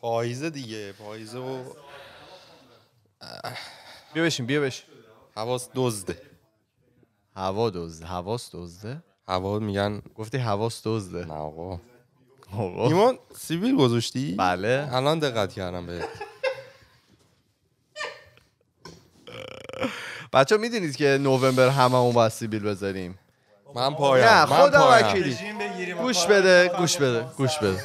پاییزه دیگه پاییزه و بیا بشین بیا بشین حواس دزده هوا دزده حواس دزده هوا میگن گفتی حواس دزده نه آقا ایمان سیبیل گذاشتی؟ بله الان دقت کردم به بچه میدونید که نوامبر همه اون باید سیبیل بذاریم من پایم نه خدا وکیلی گوش بده گوش بده گوش بده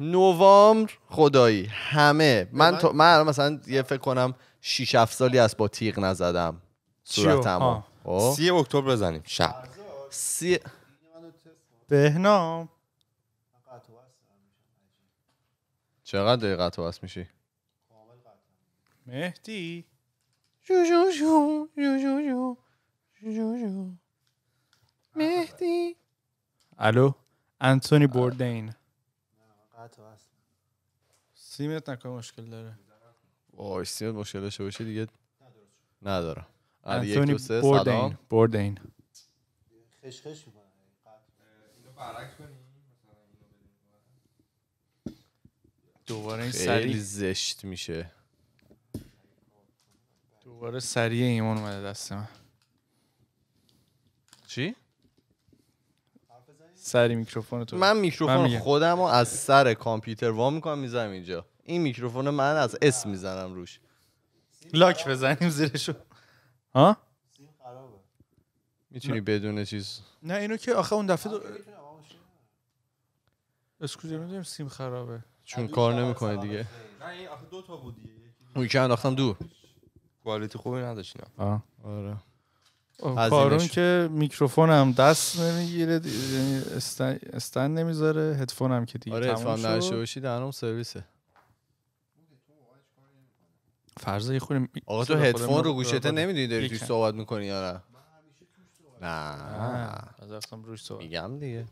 نوامبر خدایی همه من تو من الان مثلا یه فکر کنم 6 7 سالی از با تیغ نزدم صورتمو 3 خب. اکتبر بزنیم شب سی بهنام چقدر دقیقه تو وصل میشی مهدی جو جو جو جو جو جو جو جو مهدی الو انتونی بوردین سیمت نکنه مشکل داره وای سیمت مشکل داشته باشه دیگه ندارم آره، انتونی بوردین بوردین خشخش دوباره این سریع زشت میشه دوباره سریع ایمان اومده دست من چی؟ سری میکروفون تو من میکروفون خودم رو از سر کامپیوتر وا میکنم میزنم اینجا این میکروفون من از اسم میزنم روش لاک بزنیم زیرشو ها میتونی بدون چیز نه اینو که آخه اون دفعه دو... اسکوچر آره، سیم خرابه چون کار نمیکنه دیگه نه این آخه دو تا بود دیگه اون که انداختم دو. کوالیتی خوبی نداشت آره کارون که میکروفون هم دست نمیگیره یعنی استن, استن نمیذاره هدفون هم که دیگه آره هدفون نشه باشی هم سرویسه فرض یه خوری آقا تو هدفون رو گوشته نمیدونی داری توی صحبت میکنی یا نه نه از اصلا روش صحبت میگم دیگه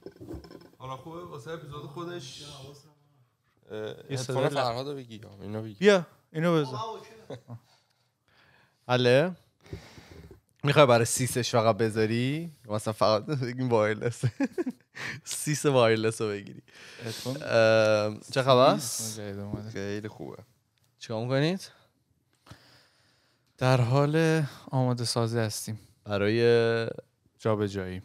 حالا خوبه واسه اپیزود خودش هدفون فرهاد رو بگی اینو بیا اینو بزن اله میخوای برای سیسش فقط بذاری مثلا فقط این وایرلس سیس وایرلس رو بگیری چه خبر خیلی خوبه چیکار میکنید در حال آماده سازی هستیم برای جابجایی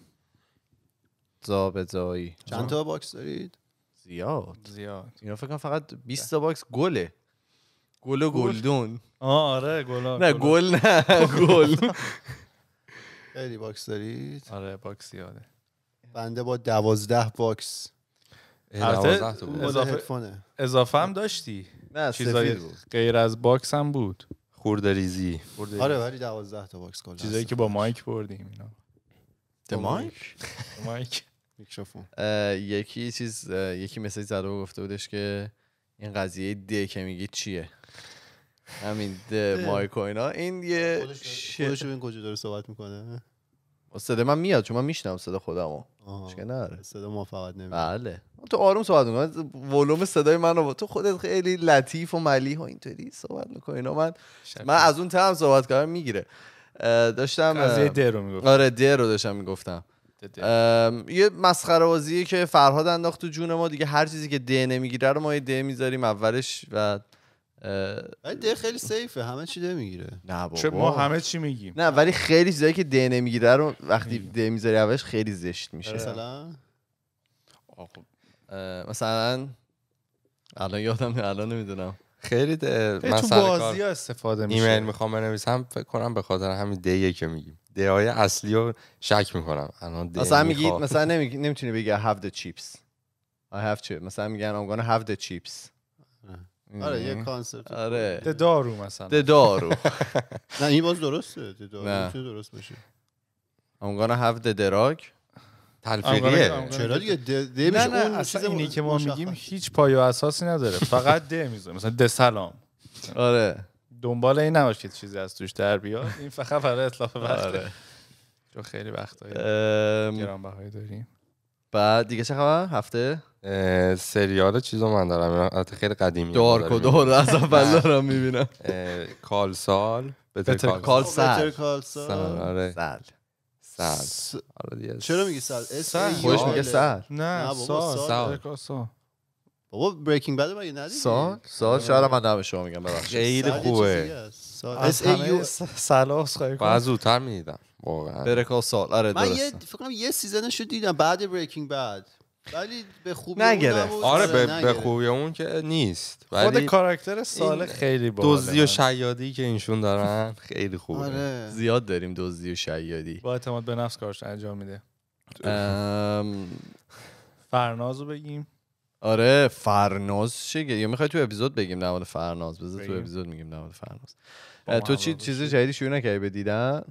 جابجایی چند تا باکس دارید زیاد زیاد اینا فکر فقط 20 تا باکس گله گل و گلدون آره گل نه گل نه گل خیلی باکس دارید آره باکس زیاده بنده با دوازده باکس اضافه اضافه هم داشتی نه چیزای غیر از باکس هم بود خورده ریزی آره ولی 12 تا باکس کلا چیزایی که با مایک بردیم اینا ده مایک مایک میکروفون یکی چیز یکی مسیج زده گفته بودش که این قضیه دی که میگی چیه همین مایک و اینا این یه خودش این کجا داره صحبت میکنه صدا من میاد چون من میشنم صدا خودمو چه نره صدا ما فقط نمیاد بله تو آروم صحبت میکنی ولوم صدای من رو تو خودت خیلی لطیف و ملیح و اینطوری صحبت میکنی اینا من من از اون تم صحبت کردم میگیره داشتم از یه رو میگفتم آره ده رو داشتم میگفتم یه مسخره بازیه که فرهاد انداخت تو جون ما دیگه هر چیزی که ده نمیگیره رو ما یه ده میذاریم اولش و ده خیلی سیفه همه چی ده میگیره نه بابا ما همه چی میگیم نه ولی خیلی چیزایی که ده نمیگیره رو وقتی ده میذاری اولش خیلی زشت میشه مثلا آره. خب. مثلا الان یادم الان نمیدونم خیلی ده مثلا بازی استفاده میشه ایمیل میخوام بنویسم فکر کنم به خاطر همین دیه که میگیم ده های اصلی رو شک میکنم الان ده مثلا میگی مثلا نمیتونی بگی have the chips I have to مثلا میگن I'm gonna have the chips آره یه کانسپت آره دارو مثلا ددارو نه این باز درسته ددارو چه درست بشه I'm gonna have the drug تلفیقیه چرا دیگه ده میشه اون اصلا اینی که ما میگیم هیچ پایه و اساسی نداره فقط ده میزه مثلا ده سلام آره دنبال این که چیزی از توش در بیاد این فقط برای اطلاف وقته آره. چون خیلی وقت گرانبهایی داریم بعد دیگه چه خبر هفته سریال چیزو من دارم خیلی قدیمی دارک و دور از اول دارم میبینم کالسال بتر کالسال سال سال آره. آره چرا میگی سال خودش میگه سال نه سال سال بابا بریکینگ بد مگه ندیدی سال سال شاید من نام شما میگم ببخشید خیلی خوبه اس ای یو زودتر میدیدم واقعا برکال سال آره من یه فکر کنم یه سیزنشو دیدم بعد بریکینگ بعد ولی به خوبی نگره آره به, به خوبی اون که نیست ولی خود کاراکتر سال خیلی باحاله دزدی و شیادی که اینشون دارن خیلی خوبه آره. زیاد داریم دزدی و شیادی با اعتماد به نفس کارش انجام میده ام... فرنازو بگیم آره فرناز چه یا میخوای تو اپیزود بگیم در فرناز بذار تو اپیزود میگیم در فرناز تو چی چیز جدیدی شروع نکردی به دیدن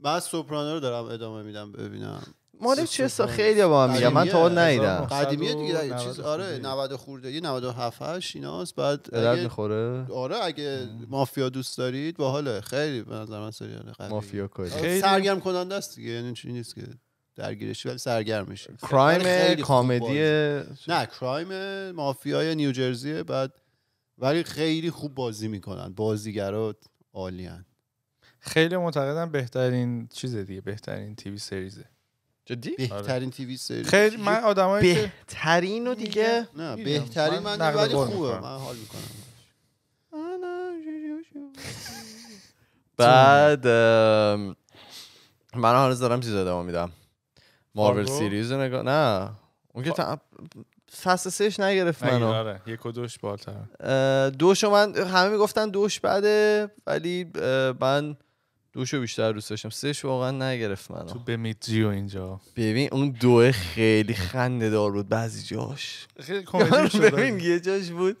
من سوپرانو رو دارم ادامه میدم ببینم مال چه خیلی با هم میگم من تا اون ندیدم قدیمیه دیگه چیز آره 90 خورده یه 97 8 ایناست بعد درد میخوره آره اگه مافیا دوست دارید باحاله خیلی به نظر من سریال قدیمی مافیا کاری سرگرم کننده است دیگه یعنی چیزی نیست که درگیرش ولی سرگرم میشه کرایم کمدی نه کرایم مافیای نیوجرسی بعد ولی خیلی خوب بازی میکنن بازیگرات عالیان خیلی معتقدم بهترین چیز دیگه بهترین تیوی سریزه جدی آره. بهترین تیوی سریز خیلی من آدمای که بهترین و دیگه نه بهترین من, ولی خوبه من حال میکنم بعد من هنوز دارم چیز ادامه میدم مارول سیریز نگاه نه اون که فصل سهش نگرفت منو آره. یک و دوش بالتر دوش من همه میگفتن دوش بده ولی من دوشو بیشتر دوست داشتم سهش واقعا نگرفت من تو به و اینجا ببین اون دو خیلی خنده دار بود بعضی جاش خیلی کمدی ببین یه جاش بود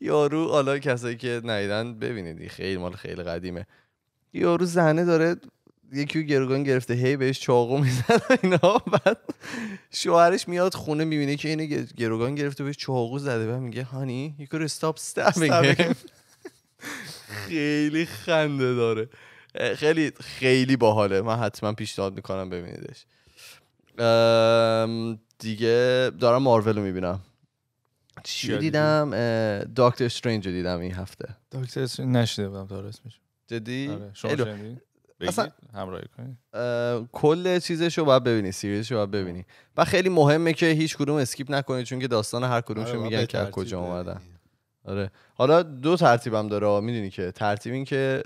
یارو حالا کسایی که نیدن ببینید خیلی مال خیلی قدیمه یارو زنه داره یکی گروگان گرفته هی بهش چاقو میزنه اینا بعد شوهرش میاد خونه میبینه که اینه گروگان گرفته بهش چاقو زده و میگه هانی یکی رو استاب خیلی خنده داره خیلی خیلی باحاله من حتما پیشنهاد میکنم ببینیدش دیگه دارم مارول رو میبینم چی دیدم داکتر استرنج رو دیدم این هفته داکتر استرنج نشده بودم اسمش جدی آره، همراهی کل چیزش رو باید ببینی سیریزش رو باید ببینی و خیلی مهمه که هیچ کدوم اسکیپ نکنید چون که داستان هر کدومشو آره، میگن که کجا اومدن آره حالا دو ترتیبم داره میدونی که ترتیب این که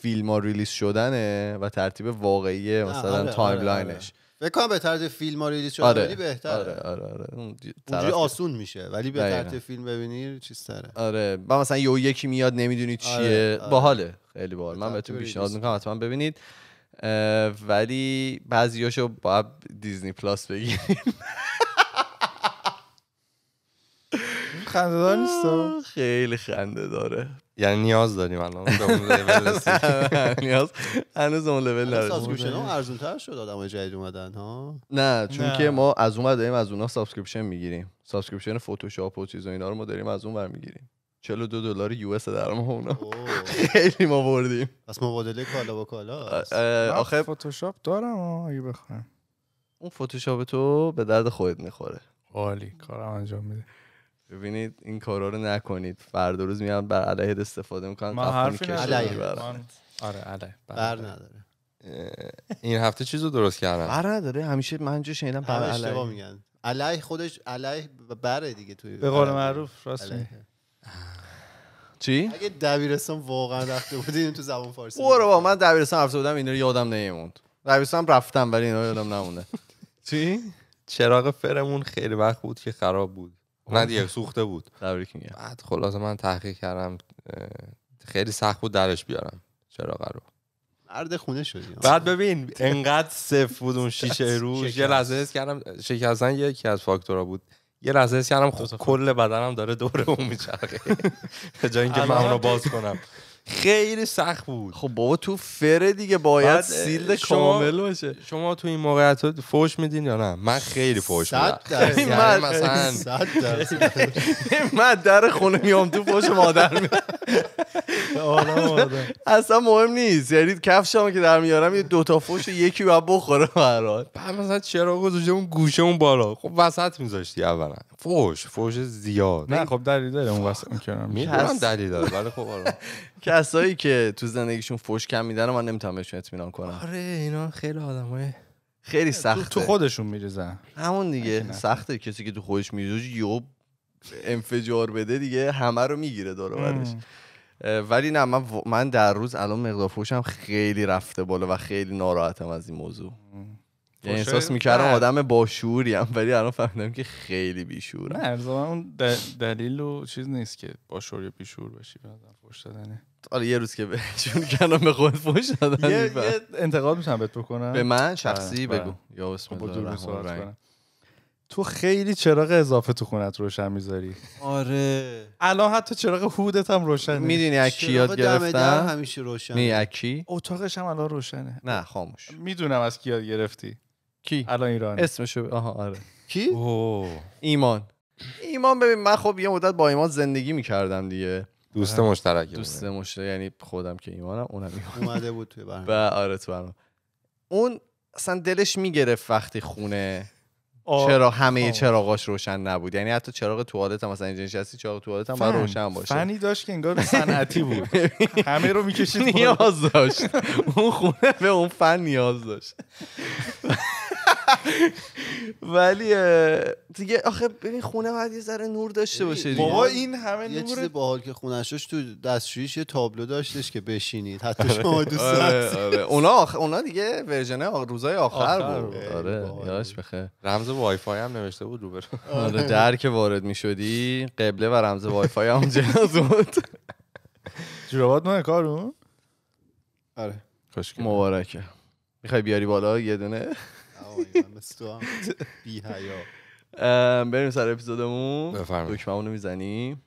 فیلم ها ریلیز شدنه و ترتیب واقعی مثلا آره،, آره،, آره، تایملاینش فکر کنم به طرز فیلم ها ریلیز شدن آره. بهتره آره آره آره اونجوری آسون میشه ولی به طرز فیلم ببینی چیز تره آره با مثلا یو یکی میاد نمیدونی آره، چیه آره. باحاله خیلی باحال من بهتون پیشنهاد میکنم حتما ببینید ولی بعضیاشو باید دیزنی پلاس بگیریم خنده دار نیست خیلی خنده داره یعنی نیاز داریم الان به نیاز هنوز اون لول نداریم سابسکرپشن ها ارزون تر شد آدمای جدید اومدن ها نه چون که ما از اون داریم از اونها سابسکرپشن میگیریم سابسکرپشن فتوشاپ و چیز و اینا رو ما داریم از اون میگیریم 42 دلار یو اس در ما اونا خیلی ما بردیم پس مبادله کالا با کالا آخه فتوشاپ دارم اگه بخوام اون فتوشاپ تو به درد خودت میخوره عالی کارم انجام میده ببینید این کارا رو نکنید فردا روز میان بر علیه استفاده میکنن ما حرفی آره علیه بله. بر نداره این هفته چیز رو درست کردم بر نداره همیشه من جو شنیدم بر اشتباه میگن علیه خودش علیه بره دیگه توی به قول معروف راست چی؟ اگه دبیرستان واقعا رفته بودیم تو زبان فارسی برو با من دبیرستان رفته بودم اینو رو یادم نمیموند دبیرستان رفتم ولی یادم نمونده چی؟ چراغ فرمون خیلی وقت بود که خراب بود نه دیگه سوخته بود تبریک میگم بعد خلاصه من تحقیق کردم خیلی سخت بود درش بیارم چرا رو مرد خونه شدی بعد ببین انقدر صف بود اون شیشه روش یه لحظه حس کردم شکستن یکی از فاکتورا بود یه لحظه حس کردم کل بدنم داره دوره اون میچرخه جای اینکه من اونو باز کنم خیلی سخت بود خب بابا تو فره دیگه باید سیل کامل باشه شما تو این موقعیت ها فوش میدین یا نه من خیلی فوش میدم من مثلا من در خونه میام تو فوش مادر میدم آره، آره. اصلا مهم نیست یعنی هم که در میارم یه دوتا فوش یکی باید بخوره برات بعد مثلا چرا گذاشته اون گوشه اون بالا خب وسط میذاشتی اولا فوش فوش زیاد نه خب دلیل داره اون وسط میکنم میدونم دلیل داره ولی خب آره. کسایی که تو زندگیشون فوش کم میدن من نمیتونم بهشون اطمینان کنم آره اینا خیلی آدمای خیلی سخته تو خودشون میرزن همون دیگه سخته کسی که تو خودش میریزه یو انفجار بده دیگه همه رو میگیره داره برش ولی نه من, من در روز الان مقدار فوشم خیلی رفته بالا و خیلی ناراحتم از این موضوع یعنی احساس میکردم آدم باشوریم ولی الان فهمیدم که خیلی بیشورم نه اون دلیل و چیز نیست که باشور یا بیشور باشی فوش دادنه آره یه روز که چون کردم به خود فوش دادن یه, انتقاد میشم بهت بکنم به من شخصی آره، بگو بله. یا اسم خب، الله تو خیلی چراغ اضافه تو خونت روشن میذاری آره الان حتی چراغ هودت هم روشن میدونی از کی یاد گرفتم همیشه روشن می اکی اتاقش هم الان روشنه نه خاموش میدونم از کی یاد گرفتی کی الان ایران اسمشو آها آره کی ایمان ایمان ببین من خب یه مدت با ایمان زندگی میکردم دیگه دوست مشترک دوست مشترک یعنی خودم که ایمانم اونم ایمان اومده بود توی برنامه بله، آره تو برنامه اون اصلا دلش میگرفت وقتی خونه چرا همه خب. چراغاش روشن نبود یعنی حتی چراغ توالت هم مثلا اینجا نشستی چراغ توالت هم روشن باشه فنی داشت که انگار صنعتی بود همه رو میکشید نیاز داشت اون خونه به اون فن نیاز داشت ولی دیگه آخه ببین خونه باید یه ذره نور داشته باشه بابا این همه یه چیز باحال که خونه‌شوش تو دستشویش یه تابلو داشتش که بشینید حتی آره، شما دوست آره، آره. اونا اونا دیگه ورژن روزای آخر, بود آره یادش بخیر رمز وای فای هم نوشته بود رو در که وارد می‌شدی قبله و رمز وای فای هم جنس بود جوابات نه کارو آره مبارکه میخوای بیاری بالا یه دونه بی بریم سر اپیزودمون دکمه میزنیم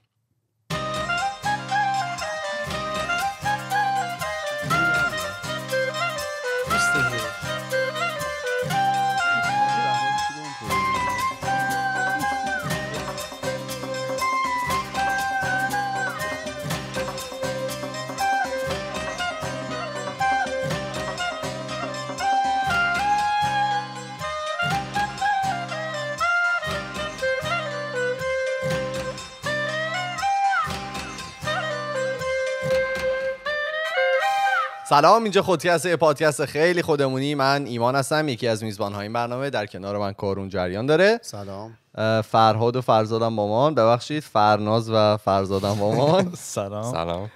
سلام اینجا خودکست پادکست خیلی خودمونی من ایمان هستم یکی از میزبان های این برنامه در کنار من کارون جریان داره سلام فرهاد و فرزادم مامان ببخشید فرناز و فرزادم مامان سلام سلام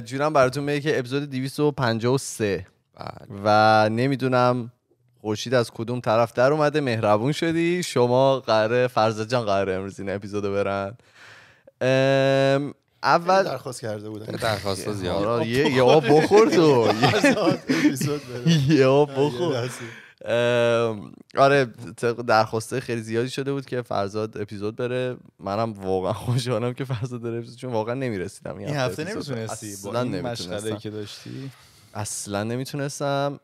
جونم براتون میگه که اپیزود 253 و بله. نمیدونم خورشید از کدوم طرف در اومده مهربون شدی شما قراره فرزاد جان قراره امروز این اپیزودو برن اول درخواست کرده بودن درخواست زیاد یه بخور تو یه بخور آره درخواسته خیلی زیادی شده بود که فرزاد اپیزود بره منم واقعا خوشحالم که فرزاد داره اپیزود چون واقعا نمیرسیدم این هفته نمیتونستی با این که داشتی اصلا نمیتونستم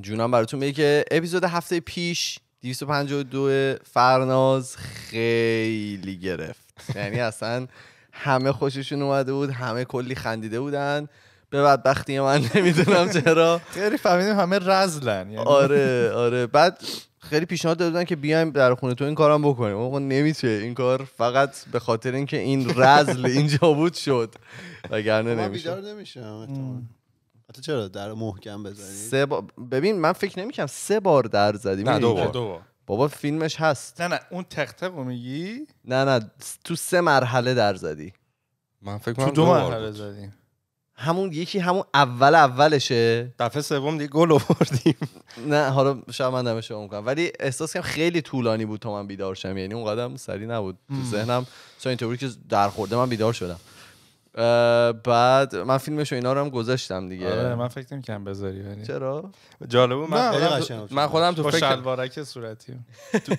جونم براتون میگه که اپیزود هفته پیش 252 فرناز خیلی گرفت یعنی اصلا همه خوششون اومده بود همه کلی خندیده بودن به بدبختی من نمیدونم چرا خیلی فهمیدیم همه رزلن یعنی. آره آره بعد خیلی پیشنهاد دادن که بیایم در خونه تو این کارم بکنیم اون نمیشه این کار فقط به خاطر اینکه این رزل اینجا بود شد وگرنه نمیشه بیدار نمیشم حتی چرا در محکم بزنید ببین من فکر نمیکنم سه بار در زدیم نه دو بابا فیلمش هست نه نه اون تق رو میگی نه نه تو سه مرحله در زدی من فکر کنم تو دو, مرحله زدی همون یکی همون اول اولشه دفعه سوم دیگه گل آوردیم نه حالا شاید من دمش کنم ولی احساس کنم خیلی طولانی بود تا من بیدار شم یعنی اون قدم سری نبود تو ذهنم چون اینطوری که در خورده من بیدار شدم بعد من فیلمش و اینا رو هم گذاشتم دیگه آره من فکر کم بذاری یعنی چرا جالب من خیلی قشنگ من خودم تو فکر شلوارک صورتی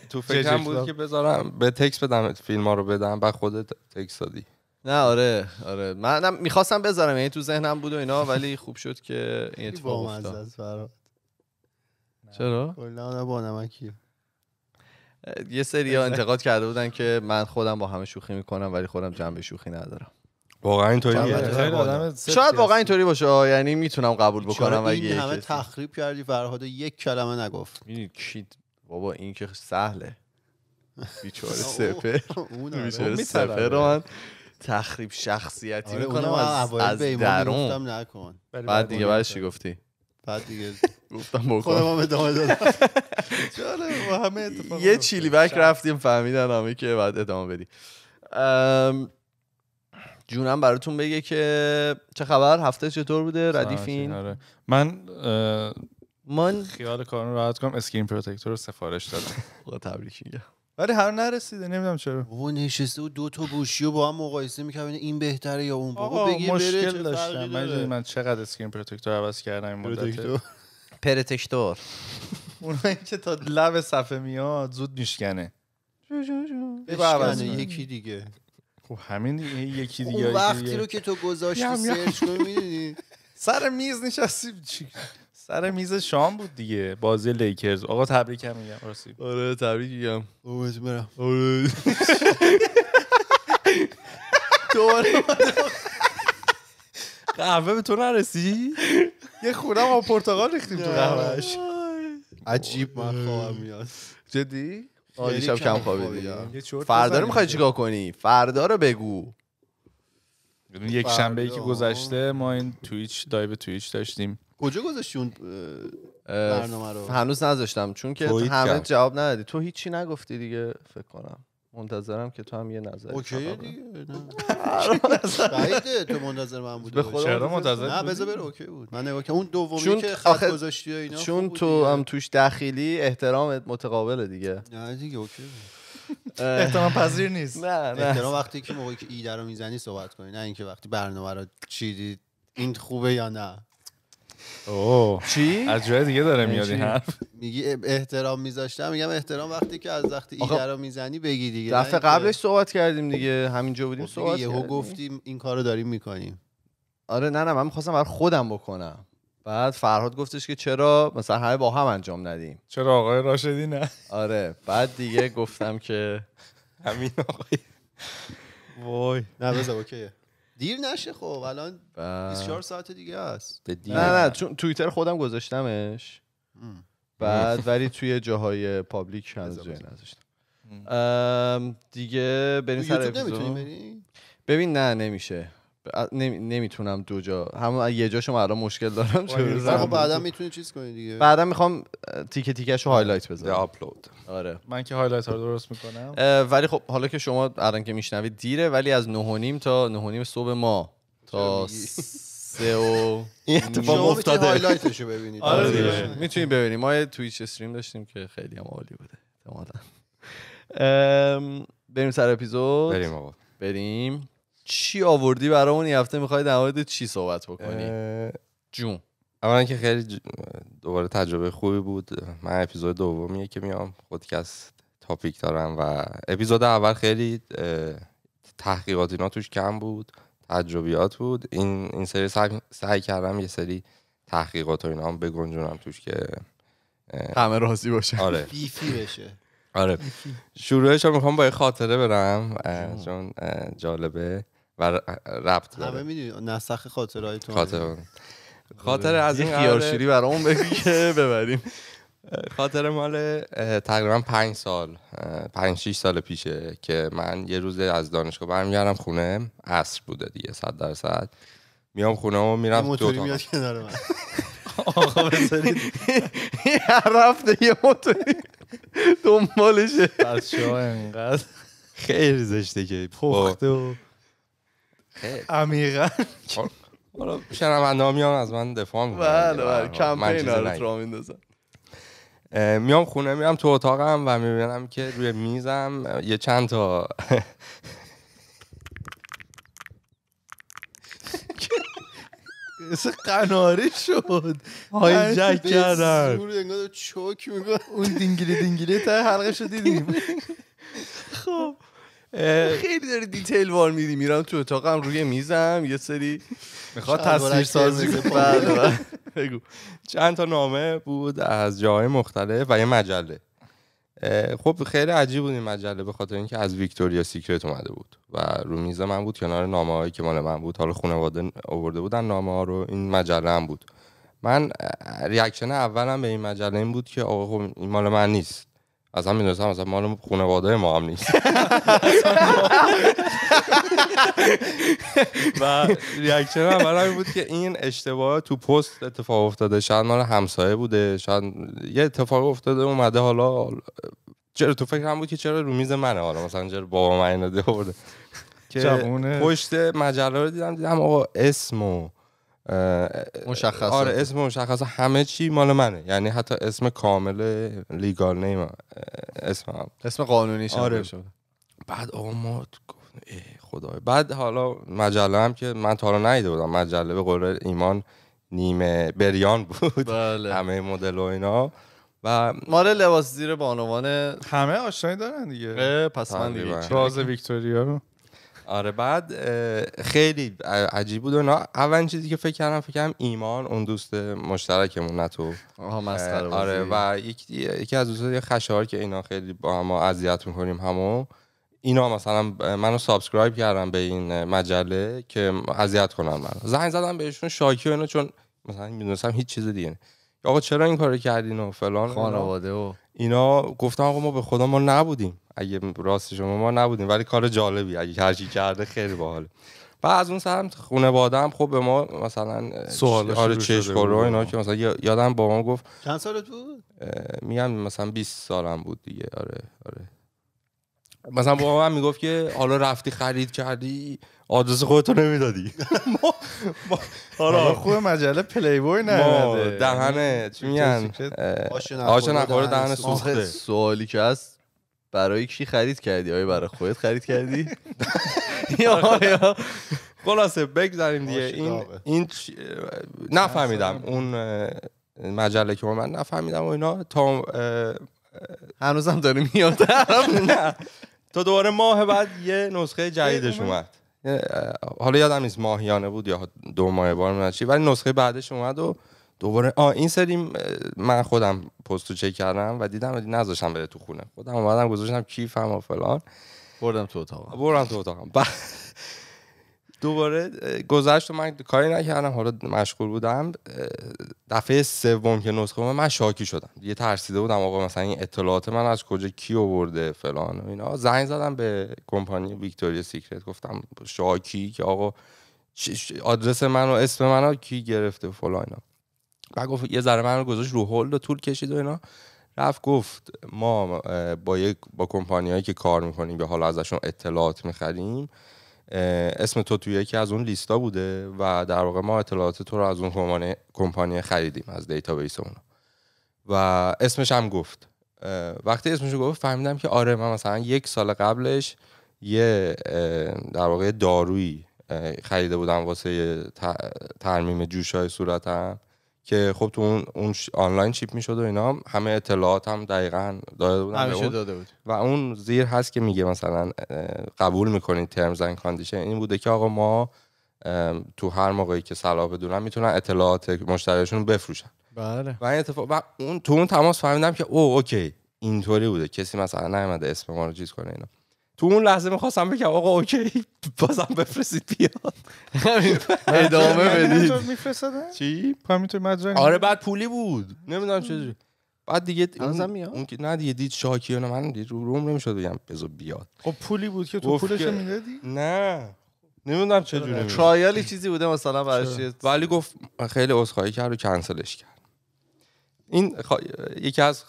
تو, فکرم بود که بذارم به تکس بدم فیلم ها رو بدم بعد خودت تکس دادی نه آره آره من میخواستم بذارم یعنی تو ذهنم بود و اینا ولی خوب شد که این اتفاق افتاد چرا کلا با نمکی یه سری انتقاد کرده بودن که من خودم با همه شوخی میکنم ولی خودم جنبه شوخی ندارم واقعا اینطوریه شاید واقعا اینطوری باشه یعنی میتونم قبول بکنم اگه این همه تخریب کردی فرهاد یک کلمه نگفت کی بابا این که سهله بیچاره سپر آره. بیچاره سپر رو من تخریب شخصیتی آره، میکنم از, از درون نکن بعد دیگه بعدش چی گفتی بعد دیگه گفتم بکن خودم ادامه دادم همه یه چیلی بک رفتیم فهمیدن همه که بعد ادامه بدی جونم براتون بگه که چه خبر هفته چطور بوده ردیفین آره. من من خیال کارون راحت کنم اسکرین پروتکتور رو سفارش دادم تبریک میگم ولی هر نرسیده نمیدونم چرا بابا نشسته و دو تا گوشی رو با هم مقایسه میکنه این بهتره یا اون بابا بگی مشکل داشتم من من چقدر اسکرین پروتکتور عوض کردم این مدت پرتکتور اونایی که تا لب صفحه میاد زود میشکنه یکی دیگه خب همین یکی دیگه اون وقتی دیگه. رو که تو گذاشتی سرچ کنی سر میز نشستی سر میز شام بود دیگه بازی لیکرز آقا تبریک هم میگم راستی آره تبریک میگم اومد برم آره دوباره قهوه به تو نرسی یه خونم ما پرتقال ریختیم تو قهوهش عجیب من خواهم میاد جدی آدی یعنی شب کم خوابیدی فردا رو میخوای چیکار کنی فردا رو بگو یعنی یک شنبه ای که گذشته ما این تویچ دایو تویچ داشتیم کجا گذاشتی اون برنامه رو هنوز نذاشتم چون که همه جواب ندادی تو هیچی نگفتی دیگه فکر کنم منتظرم که تو هم یه نظر اوکی دیگه نه تو منتظر من بودی به خدا منتظر نه بذار بره اوکی بود من نگاه اون دومی که خط گذاشتی اینا چون تو هم توش دخیلی احترامت متقابله دیگه نه دیگه اوکی احترام پذیر نیست نه نه احترام وقتی که موقعی که ایده رو میزنی صحبت کنی نه اینکه وقتی برنامه رو چیدی این خوبه یا نه چی از جای دیگه داره میاد این حرف میگی احترام میذاشتم میگم احترام وقتی که از وقتی ایده رو میزنی بگی دیگه دفعه قبلش صحبت کردیم دیگه همینجا بودیم خب صحبت یهو گفتیم این کارو داریم میکنیم آره نه نه من میخواستم برای خودم بکنم بعد فرهاد گفتش که چرا مثلا همه با هم انجام ندیم چرا آقای راشدی نه آره بعد دیگه گفتم که همین آقای وای نه اوکیه دیر نشه خب الان 24 ساعت دیگه است نه نه چون توییتر خودم گذاشتمش بعد ولی توی جاهای پابلیک هنوز جایی نذاشتم دیگه بریم سر ببین نه نمیشه نمی... نمیتونم دو جا همون یه جا شما الان مشکل دارم خب بعدا میتونی چیز کنی دیگه بعدا میخوام تیکه تیکش رو هایلایت بزنم آپلود آره من که هایلایت ها رو درست میکنم ولی خب حالا که شما الان که میشنوید دیره ولی از 9 تا نیم صبح ما تا سه و این اتفاق افتاده هایلایتشو ببینید آره, آره. دیگه میتونید ببینید ما توی تویچ استریم داشتیم که خیلی هم عالی بوده احتمالاً بریم سر اپیزود بریم آقا بریم چی آوردی برامون این هفته میخوای در مورد چی صحبت بکنی جون اولا که خیلی دوباره تجربه خوبی بود من اپیزود دومیه که میام خودکست تاپیک دارم و اپیزود اول خیلی تحقیقات اینا توش کم بود تجربیات بود این این سری سعی, کردم یه سری تحقیقات و اینا هم بگنجونم توش که همه راضی باشه آره بیفی بشه آره شروعش رو میخوام با یه خاطره برم چون جالبه و ربط داره همه میدونی نسخ تو خاطر خاطر از این خیارشیری اون بگی که ببریم خاطر مال تقریبا پنج سال پنج شیش سال پیشه که من یه روز از دانشگاه برمیگردم خونه عصر بوده دیگه صد در صد میام خونه و میرم دو تا میاد کنار من آقا بذارید یه رفته یه موتوری دنبالشه بچه ها اینقدر خیلی زشته که پخته و امیرا حالا شنونده ها میان از من دفاع میکنن بله بله کمپین رو تو میندازن میام خونه میرم تو اتاقم و میبینم که روی میزم یه چند تا اسه قناری شد های جک کردن چوک میگه؟ اون دینگلی دینگلی تا حلقه شدیدیم خب خیلی داره دیتیل وار میری میرم تو اتاقم روی میزم یه سری میخواد تصویر سازی بگو چند تا نامه بود از جاهای مختلف و یه مجله خب خیلی عجیب بود این مجله به خاطر اینکه از ویکتوریا سیکرت اومده بود و روی میز من بود کنار نامه هایی که مال من بود حالا خانواده آورده بودن نامه ها رو این مجله هم بود من ریاکشن اولم به این مجله این بود که آقا خب این مال من نیست اصلا میدونستم از مال خانواده ما هم نیست و ریاکشن هم برای بود که این اشتباه تو پست اتفاق افتاده شاید مال همسایه بوده شاید یه اتفاق افتاده اومده حالا چرا تو فکر هم بود که چرا رو میز منه حالا مثلا چرا بابا من اینو که پشت مجله رو دیدم دیدم آقا اسمو مشخص آره اسم مشخص همه چی مال منه یعنی حتی اسم کامل لیگال نیم اسم هم. اسم قانونی شده آره. بعد اومد گفت خدای بعد حالا مجله هم که من تا حالا نیده بودم مجله به قول ایمان نیمه بریان بود بله. همه مدل و اینا و مال لباس زیر بانوان همه آشنایی دارن دیگه پس من بله. ویکتوریا رو آره بعد خیلی عجیب بود اونا اولین چیزی که فکر کردم فکر کردم ایمان اون دوست مشترکمون نه تو آره و یکی, یکی از یه خشار که اینا خیلی با ما اذیت میکنیم همو اینا مثلا منو سابسکرایب کردم به این مجله که اذیت کنم من زنگ زدم بهشون شاکی و اینا چون مثلا میدونستم هیچ چیز دیگه آقا چرا این کارو کردین و فلان خانواده و اینا گفتم آقا ما به خدا ما نبودیم اگه راست شما ما نبودیم ولی کار جالبی اگه هرچی کرده خیلی باحاله و از اون سمت خونه هم خب به ما مثلا سوال آره اینا که مثلا یادم با ما گفت چند سالت بود میگم مثلا 20 سالم بود دیگه آره آره مثلا با من میگفت که حالا رفتی خرید کردی آدرس خودتو نمیدادی ما حالا خوب مجله پلی بوی نه دهنه چی میگن آشنا نخوره دهن سوخته سوالی که هست برای کی خرید کردی آیا برای خودت خرید کردی یا خلاصه بگذاریم دیگه این این نفهمیدم اون مجله که من نفهمیدم و اینا تا هنوزم داریم میاد نه تا دوباره ماه بعد یه نسخه جدیدش اومد حالا یادم نیست ماهیانه بود یا دو ماه بار چی ولی نسخه بعدش اومد و دوباره آ این سری من خودم پستو چک کردم و دیدم نذاشتم بره تو خونه خودم اومدم گذاشتم کیفم و فلان بردم تو اتاقم بردم تو اتاقم دوباره گذشت و من کاری نکردم حالا مشغول بودم دفعه سوم که نسخه من شاکی شدم یه ترسیده بودم آقا مثلا این اطلاعات من از کجا کی آورده فلان و اینا زنگ زدم به کمپانی ویکتوریا سیکرت گفتم شاکی که آقا آدرس من و اسم منو کی گرفته فلان اینا و گفت یه ذره من رو گذاشت رو هولد طول کشید و اینا رفت گفت ما با یک با کمپانیایی که کار میکنیم به حالا ازشون اطلاعات میخریم اسم تو توی یکی از اون لیستا بوده و در واقع ما اطلاعات تو رو از اون کمپانی خریدیم از دیتابیس اونا و اسمش هم گفت وقتی اسمش رو گفت فهمیدم که آره من مثلا یک سال قبلش یه در واقع دارویی خریده بودم واسه ترمیم های صورتم که خب تو اون اون آنلاین چیپ میشد و اینا همه اطلاعات هم دقیقا داده بودن بود و اون زیر هست که میگه مثلا قبول میکنید ترمز زنگ کاندیشن این بوده که آقا ما تو هر موقعی که صلاح بدونن میتونن اطلاعات مشتریشون بفروشن بله و, اتفاق اون تو اون تماس فهمیدم که او اوکی اینطوری بوده کسی مثلا نیومده اسم ما رو چیز کنه اینا تو اون لحظه میخواستم بگم آقا اوکی بازم بفرستید بیاد ادامه بدید چی پرمیتر مجرانی آره بعد پولی بود نمیدونم چجوری بعد دیگه اون که نه دیگه دید شاکیانه من دید رو روم نمیشد بگم بزو بیاد خب پولی بود که تو پولش میدادی نه نمیدونم چه جوری آره. چیزی بوده مثلا برای ولی گفت خیلی عذرخواهی کرد و کنسلش کرد این یکی از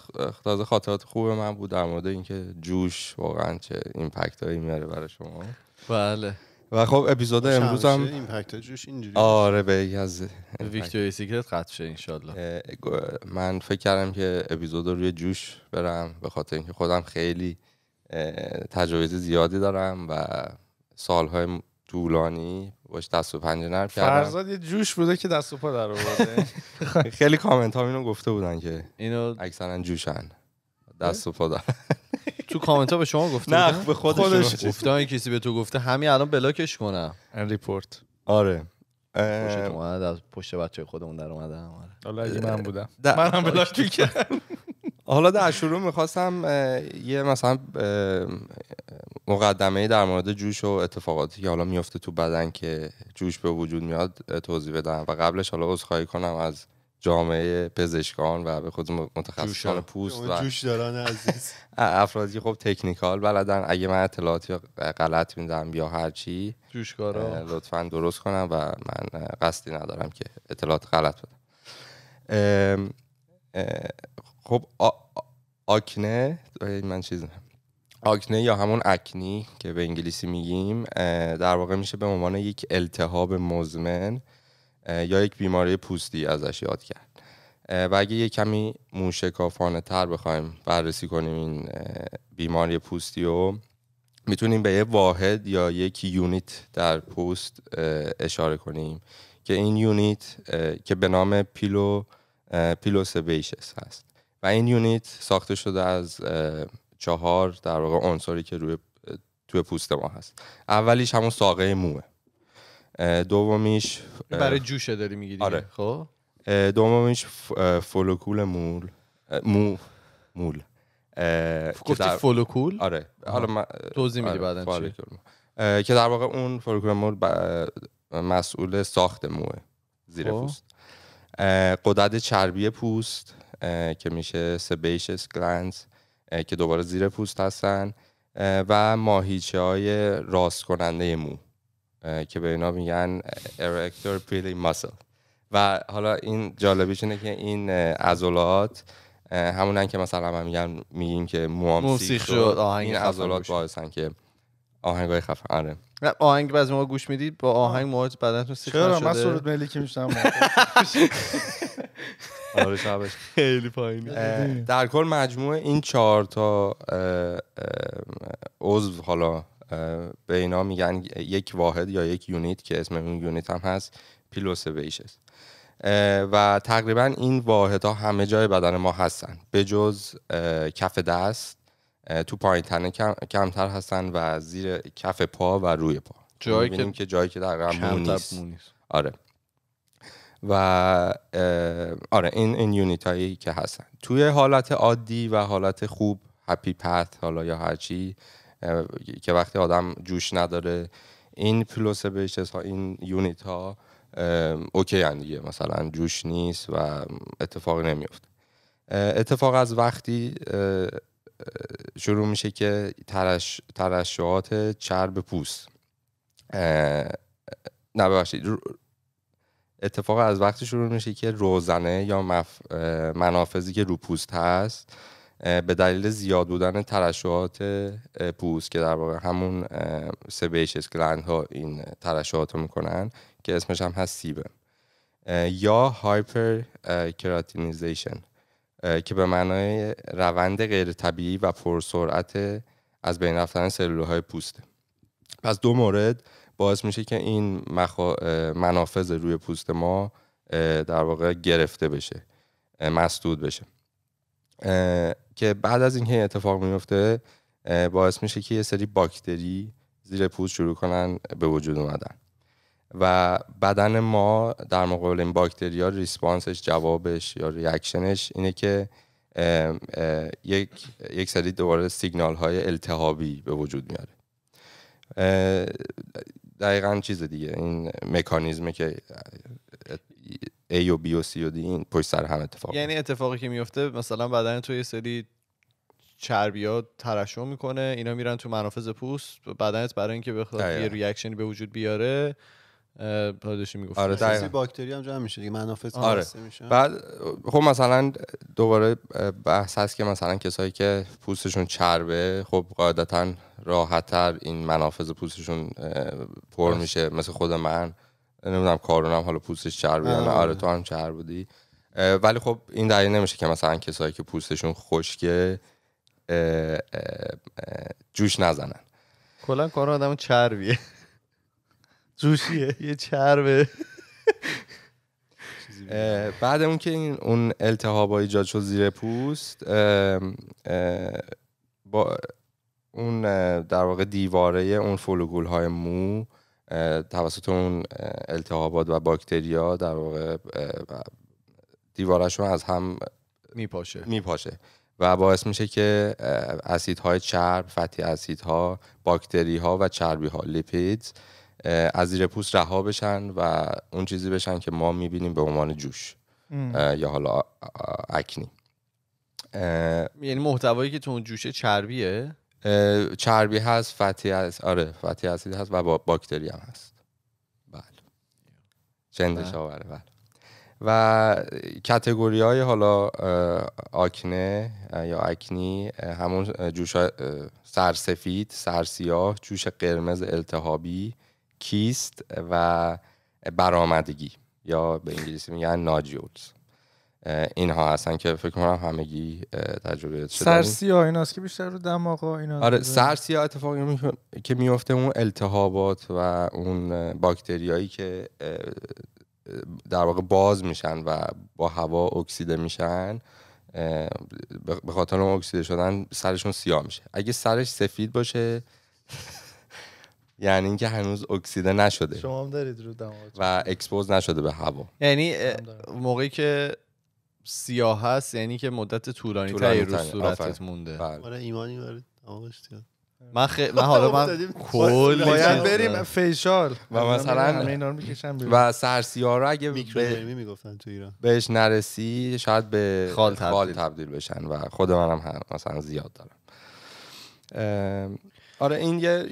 تازه خاطرات خوب من بود در مورد اینکه جوش واقعا چه ایمپکت هایی میاره برای شما بله و خب اپیزود امروز هم ایمپکت جوش اینجوری آره به یکی از ویکتوری سیکرت قطع شه انشالله من فکر کردم که اپیزود روی جوش برم به خاطر اینکه خودم خیلی تجاویز زیادی دارم و سالهای طولانی باش دست و پنجه نرم کردم فرزاد یه جوش بوده که دست و پا در آورده خیلی کامنت ها اینو گفته بودن که اینو اکثرا جوشن دست پا دارن تو کامنت ها به شما گفته نه به خودش گفته این کسی به تو گفته همین الان بلاکش کنم ان ریپورت آره پشت از پشت بچه خودمون در اومده آره. حالا اگه من بودم منم بلاک کردم حالا در شروع میخواستم یه مثلا مقدمه در مورد جوش و اتفاقاتی که حالا میفته تو بدن که جوش به وجود میاد توضیح بدم و قبلش حالا عذرخواهی کنم از جامعه پزشکان و به خود متخصصان پوست یعنی و جوش عزیز افرادی خب تکنیکال بلدن اگه من اطلاعاتی غلط میدم یا هرچی جوشکارا لطفا درست کنم و من قصدی ندارم که اطلاعات غلط بدم خب آکنه من چیز آکنه یا همون اکنی که به انگلیسی میگیم در واقع میشه به عنوان یک التهاب مزمن یا یک بیماری پوستی ازش یاد کرد و اگه یه کمی موشکافانه تر بخوایم بررسی کنیم این بیماری پوستی رو میتونیم به یه واحد یا یک یونیت در پوست اشاره کنیم که این یونیت که به نام پیلو سبیشست هست و این یونیت ساخته شده از چهار در واقع عنصری که روی توی پوست ما هست اولیش همون ساقه موه دومیش برای جوشه داری میگیری آره. خب دومیش فولوکول مول مو مول گفتی آره حالا من... توضیح میدی آره، که در واقع اون فولوکول مول مسئول ساخت موه زیر خب. پوست قدرت چربی پوست که میشه سبیشس گلنز که دوباره زیر پوست هستن و ماهیچه های راست کننده مو که به اینا میگن ارکتور پیلی ماسل و حالا این جالبیش اینه که این عضلات همونن که مثلا من میگن میگیم که موام سیخ شد آهنگ این ازولات باعثن که آهنگ های خفن آره آهنگ بعضی ما گوش میدید با آهنگ موهات بدنتون سیخ شده چرا من سرود ملی که میشنم آرش خیلی پایینی در کل مجموع این چهار تا عضو حالا به اینا میگن یک واحد یا یک یونیت که اسم اون یونیت هم هست پیلوسیویش است و تقریبا این واحدها همه جای بدن ما هستن به جز کف دست تو پایین تنه کم، کمتر هستن و زیر کف پا و روی پا جایی که جایی که در مو مونیس. آره و آره این این یونیت هایی که هستن توی حالت عادی و حالت خوب هپی پت حالا یا هرچی که وقتی آدم جوش نداره این پلوسبیشس ها این یونیت ها اوکی هن دیگه مثلا جوش نیست و اتفاق نمیفته اتفاق از وقتی شروع میشه که ترش، ترشحات چرب پوست نه ببخشید اتفاق از وقتی شروع میشه که روزنه یا مف... منافذی که رو پوست هست به دلیل زیاد بودن ترشحات پوست که در واقع همون سبیشس گلند ها این ترشحات رو میکنن که اسمش هم هست سیبه یا هایپر کراتینیزیشن که به معنای روند غیر طبیعی و پرسرعت از بین رفتن های پوسته پس دو مورد باعث میشه که این مخا... منافذ روی پوست ما در واقع گرفته بشه مسدود بشه که بعد از اینکه این اتفاق میفته باعث میشه که یه سری باکتری زیر پوست شروع کنن به وجود اومدن و بدن ما در مقابل این باکتریا ریسپانسش جوابش یا ریاکشنش اینه که یک یک سری دوباره سیگنال های التهابی به وجود میاره دقیقا چیز دیگه این مکانیزمه که A و B و C و دی این پشت سر هم اتفاق یعنی اتفاقی که میفته مثلا بدن تو یه سری چربی ها ترشح میکنه اینا میرن تو منافذ پوست بدنت برای اینکه بخواد یه ریاکشنی به وجود بیاره پادشی میگفت آره باکتری هم جمع میشه دیگه منافع آره. میشه بعد خب مثلا دوباره بحث هست که مثلا کسایی که پوستشون چربه خب قاعدتا راحتتر این منافذ پوستشون پر میشه مثل خود من نمیدونم کارونم حالا پوستش چربه آره. آره تو هم چرب بودی ولی خب این دلیل نمیشه که مثلا کسایی که پوستشون خشکه جوش نزنن کلا کار آدم چربیه جوشیه یه چربه بعد اون که این اون التهاب ایجاد شد زیر پوست با اون در واقع دیواره اون فولوگول های مو توسط اون التهابات و باکتریا در واقع دیوارشون از هم میپاشه میپاشه و باعث میشه که اسیدهای چرب فتی اسیدها باکتری ها و چربی ها لیپیدز از زیر پوست رها بشن و اون چیزی بشن که ما میبینیم به عنوان جوش یا حالا اکنی یعنی محتوایی که تو اون جوشه چربیه چربی هست فتی هست آره فتی هست و با باکتری هم هست بله چندش بله. آوره بله و کتگوری های حالا آکنه یا اکنی همون جوش سرسفید سرسیاه جوش قرمز التهابی کیست و برآمدگی یا به انگلیسی میگن ناجیوت اینها هستن که فکر کنم همگی تجربه شده سرسی ایناست که بیشتر رو دماغ ها اینا آره سرسی ها اتفاقی می... که میفته اون التهابات و اون باکتریایی که در واقع باز میشن و با هوا اکسیده میشن به خاطر اون اکسیده شدن سرشون سیاه میشه اگه سرش سفید باشه یعنی اینکه هنوز اکسیده نشده شما هم دارید رو و اکسپوز نشده به هوا یعنی موقعی که سیاه هست یعنی که مدت طولانی, طولانی رو صورتت مونده بله. آره ایمانی برید من خ... من حالا من کل باید بریم آره. فیشال و مثلا و سرسیارا رو اگه میکروبرمی میگفتن تو ایران بهش نرسی شاید به خال تبدیل, تبدیل بشن و خود منم مثلا زیاد دارم آره این یه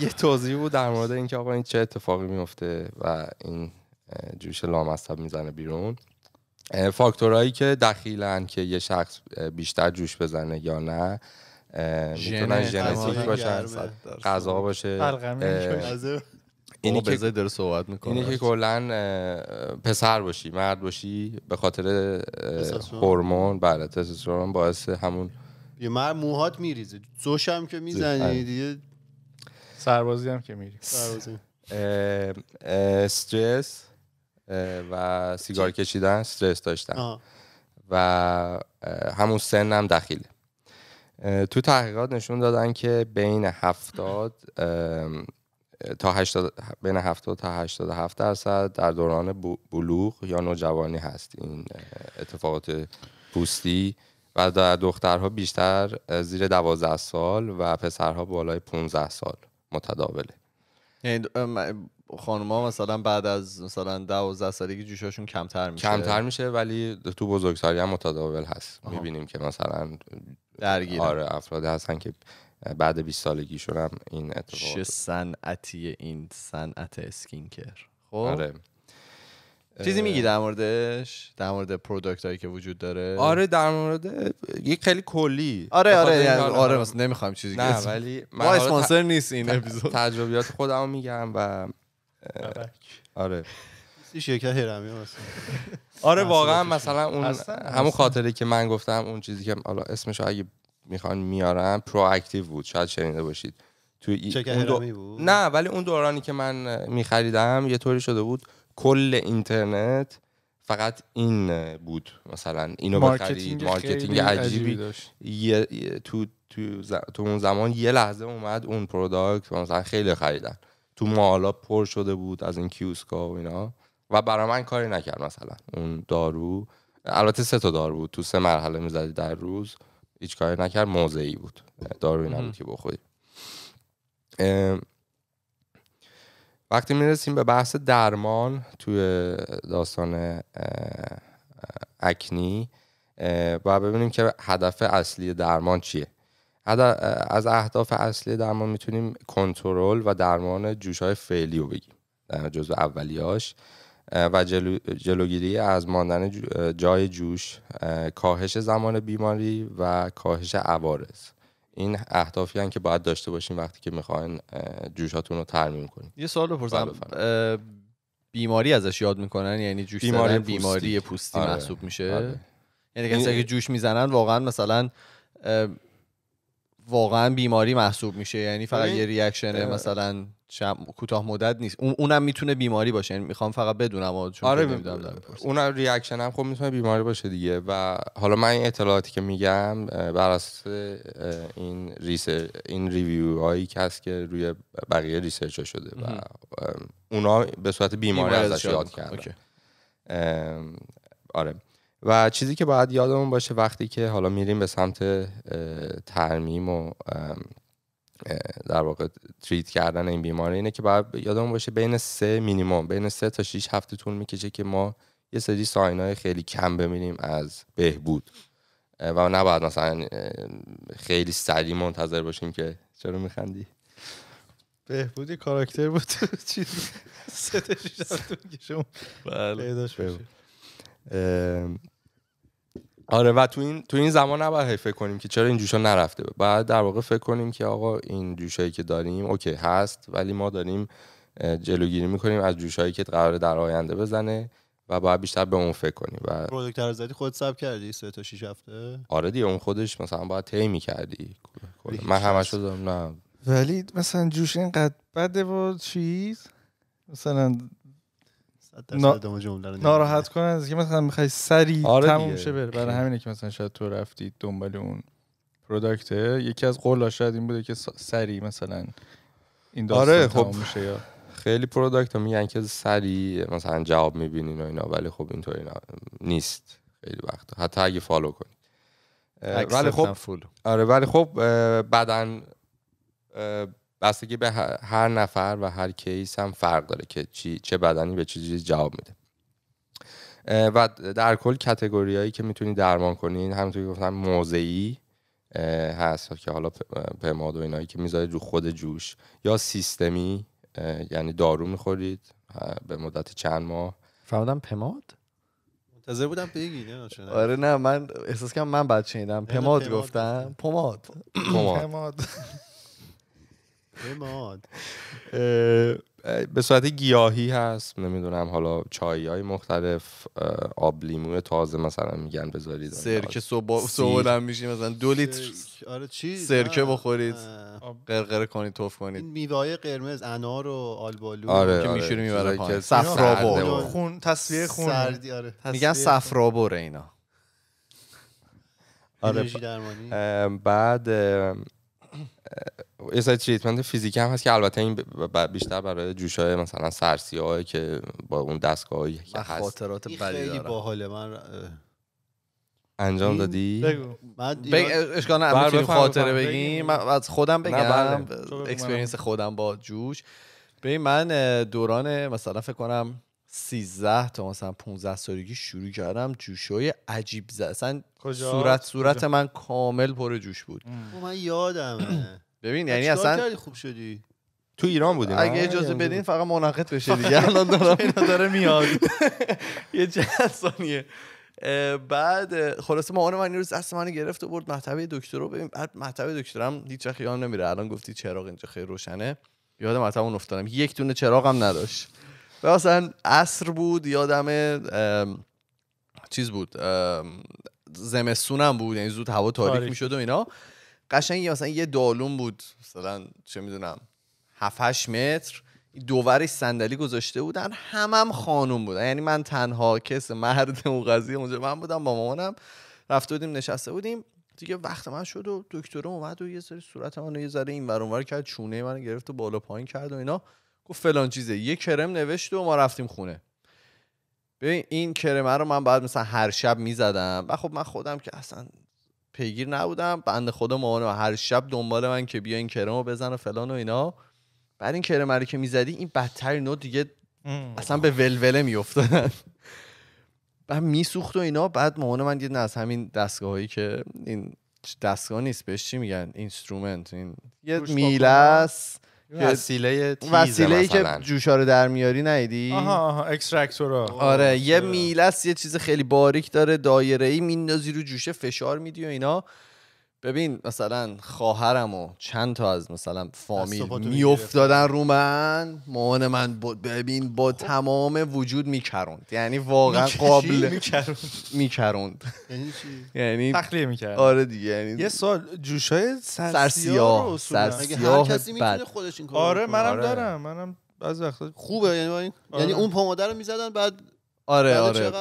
یه توضیح بود در مورد اینکه آقا این چه اتفاقی میفته و این جوش لامصب میزنه بیرون فاکتورهایی که دخیلن که یه شخص بیشتر جوش بزنه یا نه میتونن ژنتیک باشن غذا باشه خب، اینی که داره صحبت میکنه اینی که کلا پسر باشی مرد باشی به خاطر هورمون بله تستوسترون باعث همون یه مر موهات میریزه زوش هم که میزنی آره. دیگه سربازی هم که میری استرس و سیگار کشیدن استرس داشتم و همون سنم هم دخیل تو تحقیقات نشون دادن که بین هفتاد تا 80 بین 70 تا 87 درصد در دوران بلوغ یا نوجوانی هست این اتفاقات پوستی و دخترها بیشتر زیر 12 سال و پسرها بالای 15 سال متداوله یعنی مثلا بعد از مثلا 12 سالگی جوشاشون کمتر میشه کمتر میشه ولی تو بزرگسالی هم متداول هست آه. میبینیم که مثلا درگیره. آره افراد هستن که بعد 20 سالگیشون هم این اتفاق چه صنعتی این صنعت اسکینکر خب آره چیزی میگی در موردش در مورد پروداکت هایی که وجود داره آره در مورد یه خیلی کلی آره آره یعنی آره, آره, نمیخوام چیزی نه ولی من ما اسپانسر ت... نیست این اپیزود تجربیات خودمو میگم و آره شرکت هرمی آره واقعا مثلا اون همون خاطره که من گفتم اون چیزی که حالا اسمش اگه میخوان میارم پرو اکتیو بود شاید شنیده باشید تو ای... بود نه ولی اون دورانی که من میخریدم یه طوری شده بود کل اینترنت فقط این بود مثلا اینو مارکتینگ مارکتینگ عجیبی داشت تو تو, تو اون زمان یه لحظه اومد اون پروداکت مثلا خیلی خریدن تو مالا پر شده بود از این کیوسکا و اینا و برای من کاری نکرد مثلا اون دارو البته سه تا دارو بود تو سه مرحله میزدی در روز هیچ کاری نکرد موضعی بود داروی نبود که بخوری وقتی میرسیم به بحث درمان توی داستان اکنی و ببینیم که هدف اصلی درمان چیه از اهداف اصلی درمان میتونیم کنترل و درمان جوش های فعلی رو بگیم در جزو اولیاش و جلوگیری از ماندن جای جوش کاهش زمان بیماری و کاهش عوارض این اهدافی هن که باید داشته باشیم وقتی که میخواین جوشاتون رو ترمیم کنین یه سوال بله، بپرسم بیماری ازش یاد میکنن یعنی جوش بیماری پوستی. بیماری پوستی آره. محسوب میشه بله. یعنی کسی که یعنی جوش میزنن واقعا مثلا واقعا بیماری محسوب میشه یعنی فقط آره. یه ریاکشن مثلا شم... کوتاه مدت نیست اونم میتونه بیماری باشه یعنی میخوام فقط بدونم چون آره ب... اون ریاکشن هم خب میتونه بیماری باشه دیگه و حالا من این اطلاعاتی که میگم بر اساس این ریسر... این ریویو هایی که هست که روی بقیه ریسرچ شده و اونا به صورت بیماری, بیماری ازش یاد کردن آره و چیزی که باید یادمون باشه وقتی که حالا میریم به سمت ترمیم و در واقع تریت کردن این بیماری اینه که باید یادمون باشه بین سه مینیموم بین سه تا شیش هفته طول میکشه که ما یه سری های خیلی کم ببینیم از بهبود و نباید مثلا خیلی سریع منتظر باشیم که چرا میخندی بهبودی کاراکتر بود سه تا شیش هفته بله. پیداش آره و تو این تو این زمان نباید فکر کنیم که چرا این جوشا نرفته بعد در واقع فکر کنیم که آقا این جوشایی که داریم اوکی هست ولی ما داریم جلوگیری میکنیم از جوشایی که قرار در آینده بزنه و باید بیشتر به اون فکر کنیم و پروداکتر زدی خود ساب کردی سه تا شش هفته آره دیگه اون خودش مثلا باید طی کردی من همش دارم نه ولی مثلا جوش اینقدر بده و چیز مثلا ناراحت کنن از که مثلا میخوای سری آره تموم شه بره برای همینه که مثلا شاید تو رفتی دنبال اون پروداکته یکی از قولا شاید این بوده که سری مثلا این داستان آره خب میشه یا خیلی پروداکت ها میگن که سری مثلا جواب میبینین و اینا ولی خب اینطوری نیست خیلی وقت حتی اگه فالو کنی ولی خب آره ولی خب بعدن بستگی به هر نفر و هر کیس هم فرق داره که چی چه بدنی به چه چیزی جواب میده و در کل کتگوری هایی که میتونید درمان کنین همونطور که گفتم موضعی هست که حالا پماد و اینایی که میذارید رو خود جوش یا سیستمی یعنی دارو میخورید به مدت چند ماه فهمدم پماد منتظر بودم بگی نه آره نه من احساس کنم من بد شنیدم پماد, پماد گفتم پماد پماد بماد به صورت گیاهی هست نمیدونم حالا چایی های مختلف آب لیمو تازه مثلا میگن بذارید سرکه صبح صبح میشین مثلا دو لیتر آره چی سرکه بخورید قرقره کنید توف کنید میوه قرمز انار و آلبالو آره، که آره، میشوری میبره پایین صفرابر خون تصفیه خون سردی آره میگن صفرابر اینا آره درمانی. بعد یه سری تریتمنت فیزیکی هم هست که البته این بیشتر برای جوشای مثلا سرسیاهه که با اون دستگاهی که هست خاطرات بدی دارم باحال من انجام دادی بگو اشکال نه بله، خاطره بگیم من از خودم بگم بله. اکسپرینس خودم با جوش به من دوران مثلا فکر کنم 13 تا مثلا 15 سالگی شروع کردم های عجیب زد اصلا صورت صورت من کامل پر جوش بود خب، من یادم ببین یعنی اصلا خوب شدی تو ایران بودیم اگه اجازه بدین فقط منعقد بشه دیگه الان دارم داره میاد یه چند ثانیه بعد خلاصه مامان من روز اصلا منو گرفت و برد مطبه دکتر ببین بعد مطبه دکترم هیچ وقت یادم نمیره الان گفتی چراغ اینجا خیلی روشنه یادم مطبه اون افتادم یک دونه هم نداشت و اصلا عصر بود یادم چیز بود زمستونم بود یعنی زود هوا تاریک میشد و اینا قشنگ مثلا یه دالون بود مثلا چه میدونم 7 متر دوورش صندلی گذاشته بودن همم هم خانوم بودن یعنی من تنها کس مرد اون قضیه اونجا من بودم با مامانم رفته بودیم نشسته بودیم دیگه وقت من شد و دکتر اومد و یه سری صورت منو یه ذره این ور کرد چونه من گرفت و بالا پایین کرد و اینا گفت فلان چیزه یه کرم نوشت و ما رفتیم خونه ببین این کرمه رو من بعد مثلا هر شب میزدم و خب من خودم که اصلا پیگیر نبودم بند خدا مامانم هر شب دنبال من که بیا این کرمو بزن و فلان و اینا بعد این کرم رو که میزدی این بدتر نو دیگه اصلا به ولوله میافتادن بعد میسوخت و اینا بعد مامان من یه از همین دستگاهایی که این دستگاه نیست بهش چی میگن اینسترومنت این یه میلس وسیله تیز وسیله ای که جوشا رو در میاری نیدی آها آها اکستراکتورا آره یه میلس یه چیز خیلی باریک داره دایره ای میندازی رو جوشه فشار میدی و اینا ببین مثلا خواهرم و چند تا از مثلا فامیل میافتادن رو من مامان من با ببین با خب. تمام وجود میکروند یعنی واقعا قابل میکروند یعنی چی یعنی تخلیه میکرد آره دیگه یعنی یه سال جوشای سرسیاه سرسیاه خب، هر کسی میتونه خودش این کارو آره منم آره. دارم منم بعضی وقتا خوبه یعنی یعنی آره. اون پماده رو میزدن بعد آره آره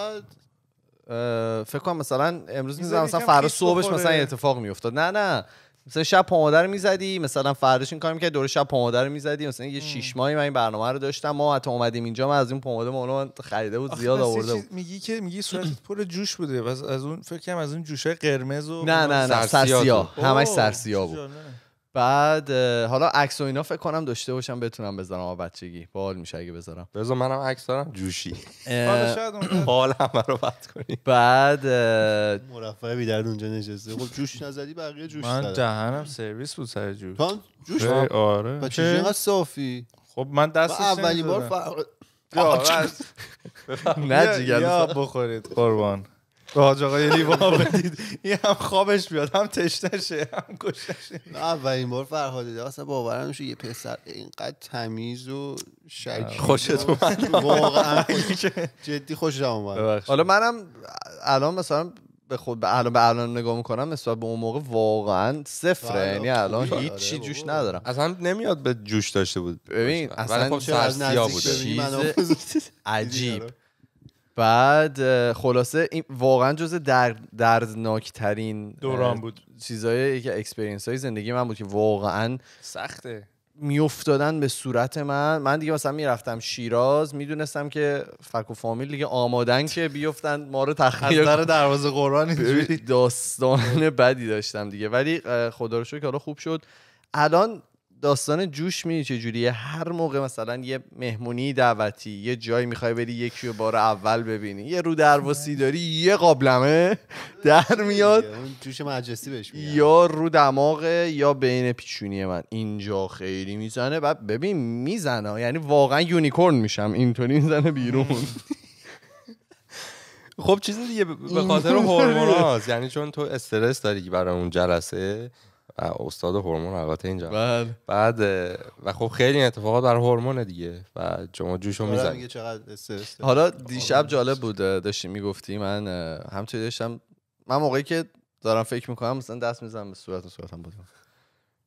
فکر کنم مثلا امروز میزنم مثلا فردا صبحش مثلا مثلا اتفاق میافتاد نه نه مثلا شب پامادر میزدی مثلا فرداش این کار میکرد دور شب پامادر میزدی مثلا یه شش ماهی من این برنامه رو داشتم ما حتی اومدیم اینجا من از اون پاماده مولا خریده بود زیاد آورده بود میگی که میگی صورت پر جوش بوده از اون فکر کنم از اون جوشه قرمز و نه نه نه سرسیا همش سرسیا بود بعد حالا عکس و اینا فکر کنم داشته باشم بتونم بذارم آ بچگی باحال میشه اگه بذارم بذار منم عکس دارم جوشی حال همه رو بد کنی بعد مرفه بی درد اونجا نشسته خب جوش نزدی بقیه جوش من دهنم سرویس بود سر جوش جوش آره و چه صافی خب من دستش اولی بار نه جیگر بخورید قربان به حاج آقای یعنی لیوا این هم خوابش بیاد هم شه هم کشتشه نه اولین بار فرهاد دیده اصلا باورم یه پسر اینقدر تمیز و شک خوشت اومد واقعا جدی خوشم اومد حالا منم الان مثلا به خود به الان به الان نگاه میکنم نسبت به اون موقع واقعا صفره آره، یعنی خب، الان خب، هیچی آره، جوش ندارم اصلا نمیاد به جوش داشته بود ببین اصلا خب از بود یعنی عجیب بعد خلاصه این واقعا جز در ترین دوران بود چیزای که اکسپرینس های زندگی من بود که واقعا سخته میافتادن به صورت من من دیگه مثلا میرفتم شیراز میدونستم که فک و فامیل دیگه آمادن که بیفتن ما رو تخلیه در دروازه قرآن داستان بدی داشتم دیگه ولی خدا رو شکر که حالا خوب شد الان داستان جوش میدی چجوریه هر موقع مثلا یه مهمونی دعوتی یه جایی میخوای بری یکی رو بار اول ببینی یه رو درواسی آره. داری یه قابلمه در میاد جوش مجلسی بهش یا رو دماغ یا بین پیچونی من اینجا خیلی میزنه بعد ببین میزنه یعنی واقعا یونیکورن میشم اینطوری میزنه بیرون خب چیز دیگه به خاطر هورموناست یعنی چون تو استرس داری برای اون جلسه استاد هورمون البته اینجا بله. بعد و خب خیلی اتفاقات بر هورمون دیگه و شما جوشو آره، میزنی حالا دیشب جالب بود داشتی میگفتی من همچنین داشتم من موقعی که دارم فکر میکنم مثلا دست میزنم به صورت و صورتم بودم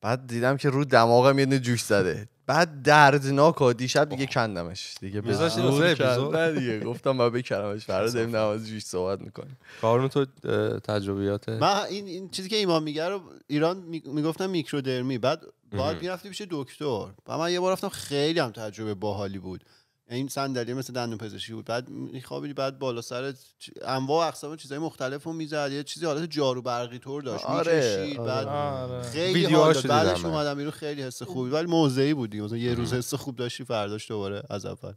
بعد دیدم که رو دماغم یه جوش زده بعد دردناک و دیشب دیگه کندمش دیگه بذاشت دیگه گفتم من بکرمش فردا دیم نماز جوش صحبت میکنیم کارون تو تجربیاته؟ من این, این چیزی که ایمان میگه رو ایران میگفتم میکرودرمی بعد باید میرفتی پیش دکتر و من یه بار رفتم خیلی هم تجربه باحالی بود این یعنی صندلی مثل دندون پزشکی بود بعد میخوابیدی بعد بالا سر انواع و اقسام چیزای مختلف میزد یه چیزی حالت جارو برقی طور داشت آره،, آره. بعد آره. خیلی حال بعدش اومدم بیرون خیلی حس خوبی ولی موذی بودی مثلا یه روز حس خوب داشتی فرداش دوباره از اول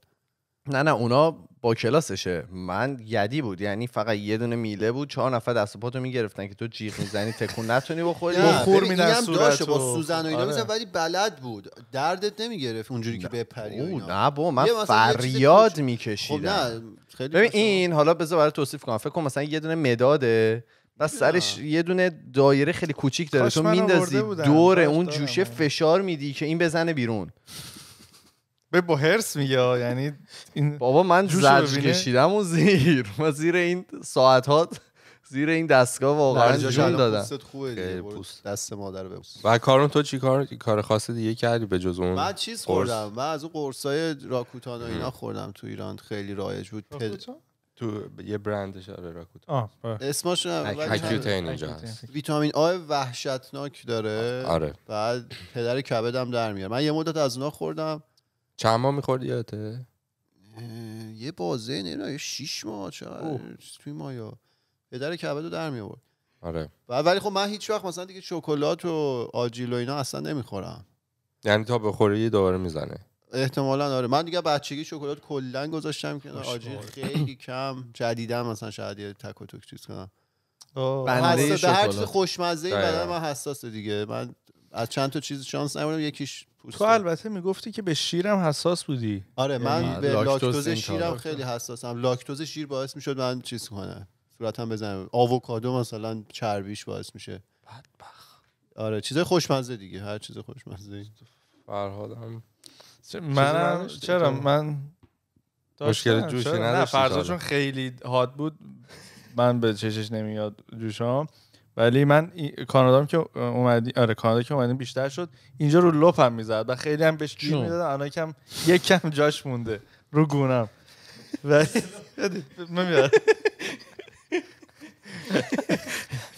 نه نه اونا با کلاسشه من یدی بود یعنی فقط یه دونه میله بود چهار نفر دست و پاتو میگرفتن که تو جیغ میزنی تکون نتونی بخوری بخور میدن با سوزن و اینا آره. ولی بلد بود دردت نمیگرفت اونجوری که بپری او نه با من فریاد میکشیدم خب ببین این حالا بذار برای توصیف کنم فکر کن مثلا یه دونه مداده و سرش یه دونه دایره خیلی کوچیک داره تو میندازی دور اون جوشه فشار میدی که این بزنه بیرون به با هرس میگه یعنی این بابا من زجر کشیدم و زیر و زیر این ساعت ها زیر این دستگاه واقعا جون دادم پوستت خوبه پوست. دست مادر ببوس و کارون تو چی کار کار خاص دیگه کردی به جز اون من چیز خوردم من از اون قرصای راکوتان و اینا خوردم تو ایران خیلی رایج بود تو یه برندش آره راکوت. اسمش هکیوتین اینجا هست ویتامین آ وحشتناک داره آره بعد پدر کبدم در میاره من یه مدت از اونها خوردم چند ماه میخورد یادته یه بازه نه یه شیش ماه چرا توی مایا در کبد رو در می آورد آره ولی خب من هیچ وقت مثلا دیگه شکلات و آجیل و اینا اصلا نمیخورم یعنی تا یه دوباره میزنه احتمالا آره من دیگه بچگی شکلات کلا گذاشتم که آجیل خیلی کم جدیدم مثلا شاید یه تک و چیز کنم بنده هر خوشمزه بدن من حساسه دیگه من از چند تا چیز شانس نبودم یکیش پوست تو البته میگفتی که به شیرم حساس بودی آره من یعنی به لاکتوز شیرم خیلی حساسم لاکتوز شیر باعث میشد من چیز کنم صورتم بزنم آووکادو مثلا چربیش باعث میشه بدبخ آره چیزای خوشمزه دیگه هر چیز خوشمزه هم. منم چرا من مشکل جوشی نه فرضا چون خیلی هات بود من به چشش نمیاد جوشام ولی من کانادا که اومدی آره کانادا که اومدیم بیشتر شد اینجا رو لپم میزد و خیلی هم بهش گیر میدادم الان کم یک کم جاش مونده رو گونم ولی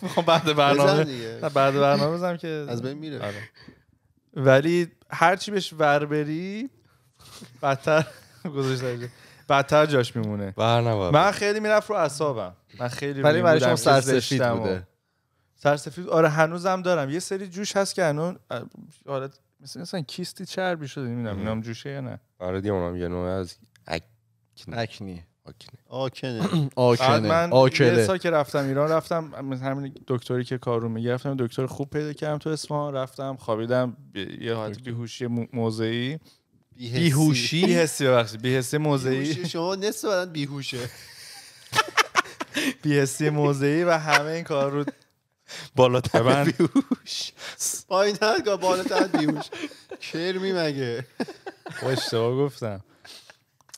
میخوام بعد برنامه بعد برنامه بزنم که از بین میره آره. ولی هرچی بهش ور بری بدتر گذاشته بدتر جاش میمونه من خیلی میرفت رو اعصابم من خیلی ولی برای شما سرسفید بوده سرسفید آره هنوزم دارم یه سری جوش هست که هنوز آره مثل مثلا کیستی چربی شده نمیدونم اینام جوشه یا نه آره دیگه اونم یه نوع از اکنی اکنی آکنه آکنه من آکنه. یه که رفتم ایران رفتم همین دکتری که کارو میگه رفتم دکتر خوب پیدا کردم تو اصفهان رفتم خوابیدم یه حالت بیهوشی موضعی بیهوشی بیهسی ببخشید بیهسی موضعی شما نصف بیهوشه بیهوشی موضعی و همه این کار رو بالاتر بیوش پایین تر بالاتر بیوش کرمی مگه خب، اشتباه گفتم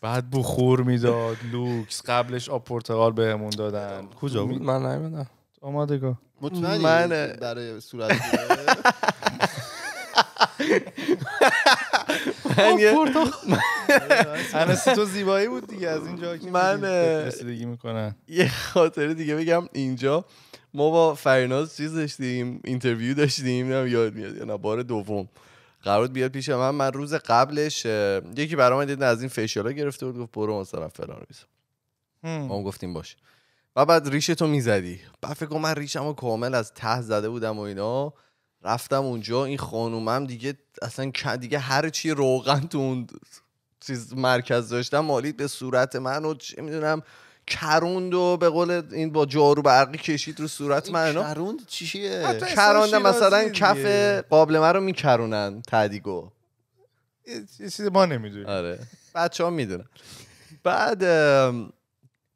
بعد بخور میداد لوکس قبلش آب پرتقال بهمون دادن کجا بود من نمیدونم آمادگاه مطمئنی من برای صورت من تو زیبایی بود دیگه از اینجا من رسیدگی میکنن یه خاطره دیگه بگم اینجا ما با فریناز چیز داشتیم اینترویو داشتیم نم یاد میاد یا بار دوم قرار بیاد پیش من من روز قبلش یکی برام دیدن از این فیشیالا گرفته بود گفت برو مثلا فلان ما گفتیم باشه و بعد ریشتو میزدی بعد فکر من ریشمو کامل از ته زده بودم و اینا رفتم اونجا این خانومم دیگه اصلا دیگه هر چی روغن تو اون چیز مرکز داشتم مالید به صورت من و میدونم کروند و به قول این با جارو برقی کشید رو صورت من اینا کروند چیه کروند مثلا کف قابل رو میکرونن تعدیگو یه چیزی ما نمیدونیم آره بچه ها میدونن بعد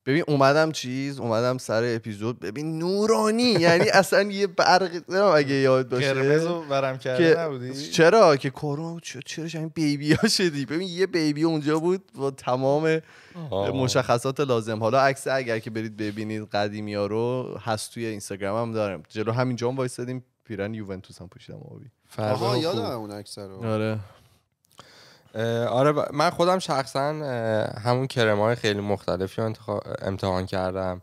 ببین اومدم چیز اومدم سر اپیزود ببین نورانی یعنی اصلا یه برق اگه یاد باشه قرمز برم کرده نبودی چرا که کرونا بود چرا این بیبی ها شدی ببین یه بیبی اونجا بود با تمام مشخصات لازم حالا عکس اگر که برید ببینید قدیمی ها رو هست توی اینستاگرام هم دارم جلو همینجا هم وایسادیم پیرن یوونتوس هم پوشیدم آبی آها یادم اون عکس رو آره آره من خودم شخصا همون کرمای خیلی مختلفی رو امتحان کردم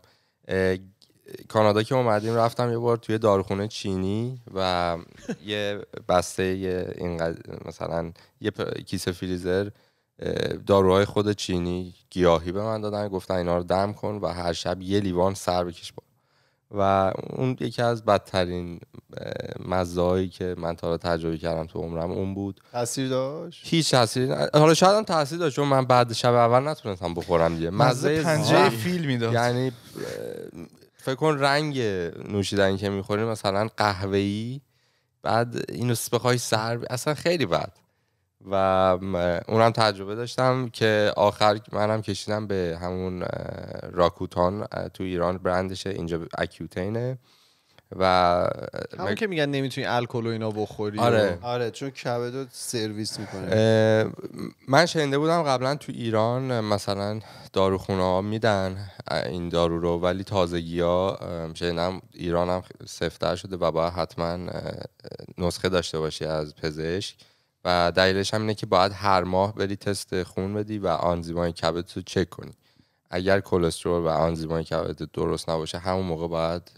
کانادا که اومدیم رفتم یه بار توی داروخونه چینی و یه بسته یه مثلا یه کیسه فریزر داروهای خود چینی گیاهی به من دادن گفتن اینا رو دم کن و هر شب یه لیوان سر بکش با و اون یکی از بدترین مزایی که من تا حالا تجربه کردم تو عمرم اون بود تاثیر داشت هیچ تاثیری حالا شاید هم تاثیر داشت چون من بعد شب اول نتونستم بخورم دیگه مزه پنجه فیل میداد یعنی فکر کن رنگ نوشیدنی که میخوریم مثلا قهوه‌ای بعد اینو بخوای سر اصلا خیلی بد و اونم تجربه داشتم که آخر منم کشیدم به همون راکوتان تو ایران برندشه اینجا اکیوتینه و همون که میگن نمیتونی الکل و اینا بخوری آره آره چون کبد سرویس میکنه من شنیده بودم قبلا تو ایران مثلا داروخونه ها میدن این دارو رو ولی تازگی ها شنیدم ایران هم سفتر شده و باید حتما نسخه داشته باشی از پزشک و دلیلش هم اینه که باید هر ماه بری تست خون بدی و آنزیمای کبد رو چک کنی اگر کلسترول و آنزیمای کبد درست نباشه همون موقع باید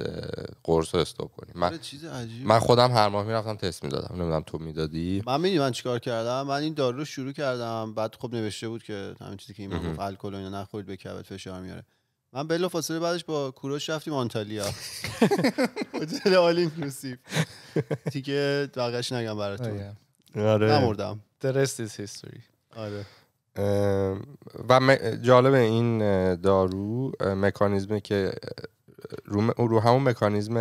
قرص رو استوب کنی من, آره، چیز عجیب. من خودم هر ماه میرفتم تست میدادم نمیدونم تو میدادی من میدونی من چیکار کردم من این دارو رو شروع کردم بعد خب نوشته بود که همین چیزی که این گفت الکل و اینا نخورید به کبد فشار میاره من بلا فاصله بعدش با کوروش رفتیم آنتالیا هتل آل اینکلوسیو دیگه واقعش نگم براتون آره. آره. نمردم The rest is history آره و جالب این دارو مکانیزمی که رو, همون مکانیزم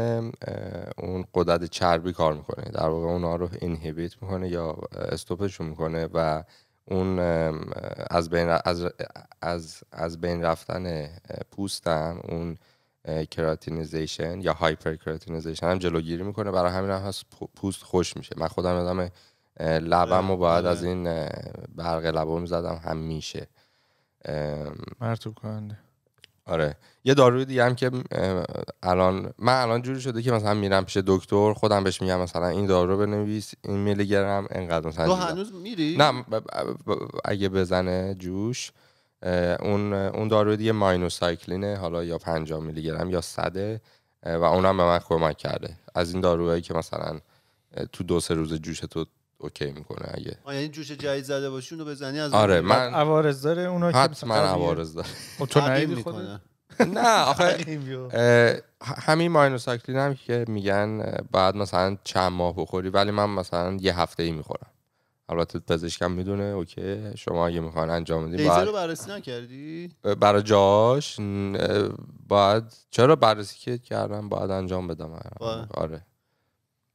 اون قدرت چربی کار میکنه در واقع اونها رو انهیبیت میکنه یا استوپشون میکنه و اون از بین, از, از, از بین رفتن پوستم اون کراتینیزیشن یا هایپر کراتینیزیشن هم جلوگیری میکنه برای همین هم هست پوست خوش میشه من خودم آدم لبم رو باید از آره. این برق لبو زدم همیشه مرتوب کننده آره یه داروی دیگه هم که الان من الان جوری شده که مثلا میرم پیش دکتر خودم بهش میگم مثلا این دارو رو بنویس این میلی گرم انقدر تو هنوز میری نه اگه بزنه جوش اون اون داروی دیگه ماینوسایکلینه حالا یا 50 میلی گرم یا 100 و اونم به من کمک کرده از این داروهایی که مثلا تو دو سه روز جوش تو اوکی میکنه اگه یعنی جوش جایی زده باشی اونو بزنی از آره من عوارض داره اونا که حتما عوارض داره خب، تو میکنه نه آخه همین ماینوساکلین هم که میگن بعد مثلا چند ماه بخوری ولی من مثلا یه هفته ای میخورم البته پزشکم میدونه اوکی شما اگه میخوان انجام بدین بعد رو بررسی نکردی برای جاش بعد چرا بررسی که کردم باید انجام بدم آره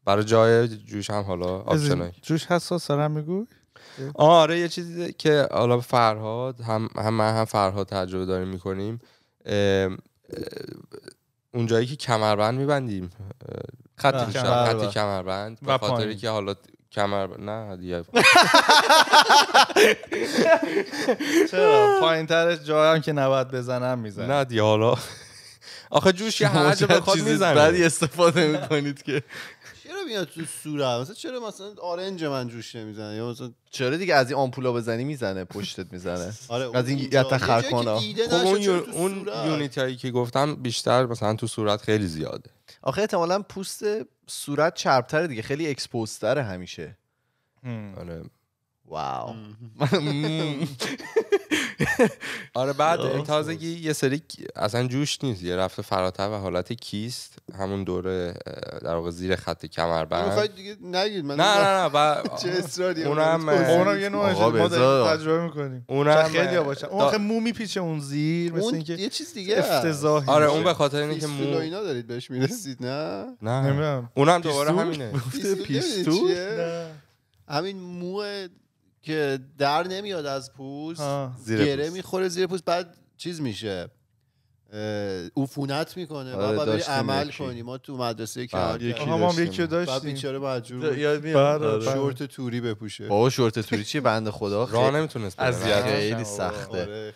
برای جای جوش هم حالا آپشنال جوش حساس سرم میگو آره یه چیزی که حالا فرهاد هم هم من هم فرهاد تجربه داریم میکنیم اونجایی که کمربند میبندیم خط خط کمربند به خاطری که حالا کمر نه دیگه چرا پایین ترش هم که نباید بزنم میزنم نه دیگه حالا آخه جوش یه هر جا بخواد میزنه بعدی استفاده میکنید که میاد تو صورت مثلا چرا مثلا آرنج من جوش نمیزنه یا مثلا چرا دیگه از این آمپولا بزنی میزنه پشتت میزنه آره از این یتخرکانا خب اون, اون یونیتایی که گفتم بیشتر مثلا تو صورت خیلی زیاده آخه احتمالا پوست صورت چربتره دیگه خیلی اکسپوزتره همیشه آره واو آره بعد تازگی یه سری اصلا جوش نیست یه رفته فراتر و حالت کیست همون دوره در واقع زیر خط بعد دیگه نگید من نه نه نه چه اصراری اونم اونم یه نوع ما تجربه میکنیم اونم خیلی باشه اون آخه مو میپیچه اون زیر اون یه چیز دیگه افتضاحی آره اون به خاطر اینکه مو اینا دارید بهش میرسید نه نه نمیدونم اونم دوباره همینه پیستو همین موه که در نمیاد از پوست زیر گره میخوره زیر پوست بعد چیز میشه عفونت میکنه آره، بعد بری عمل کنی ما تو مدرسه که هم یکی داشتیم بعد بیچاره آره، آره. شورت توری بپوشه بابا شورت توری چیه بند خدا راه نمیتونست از خیلی سخته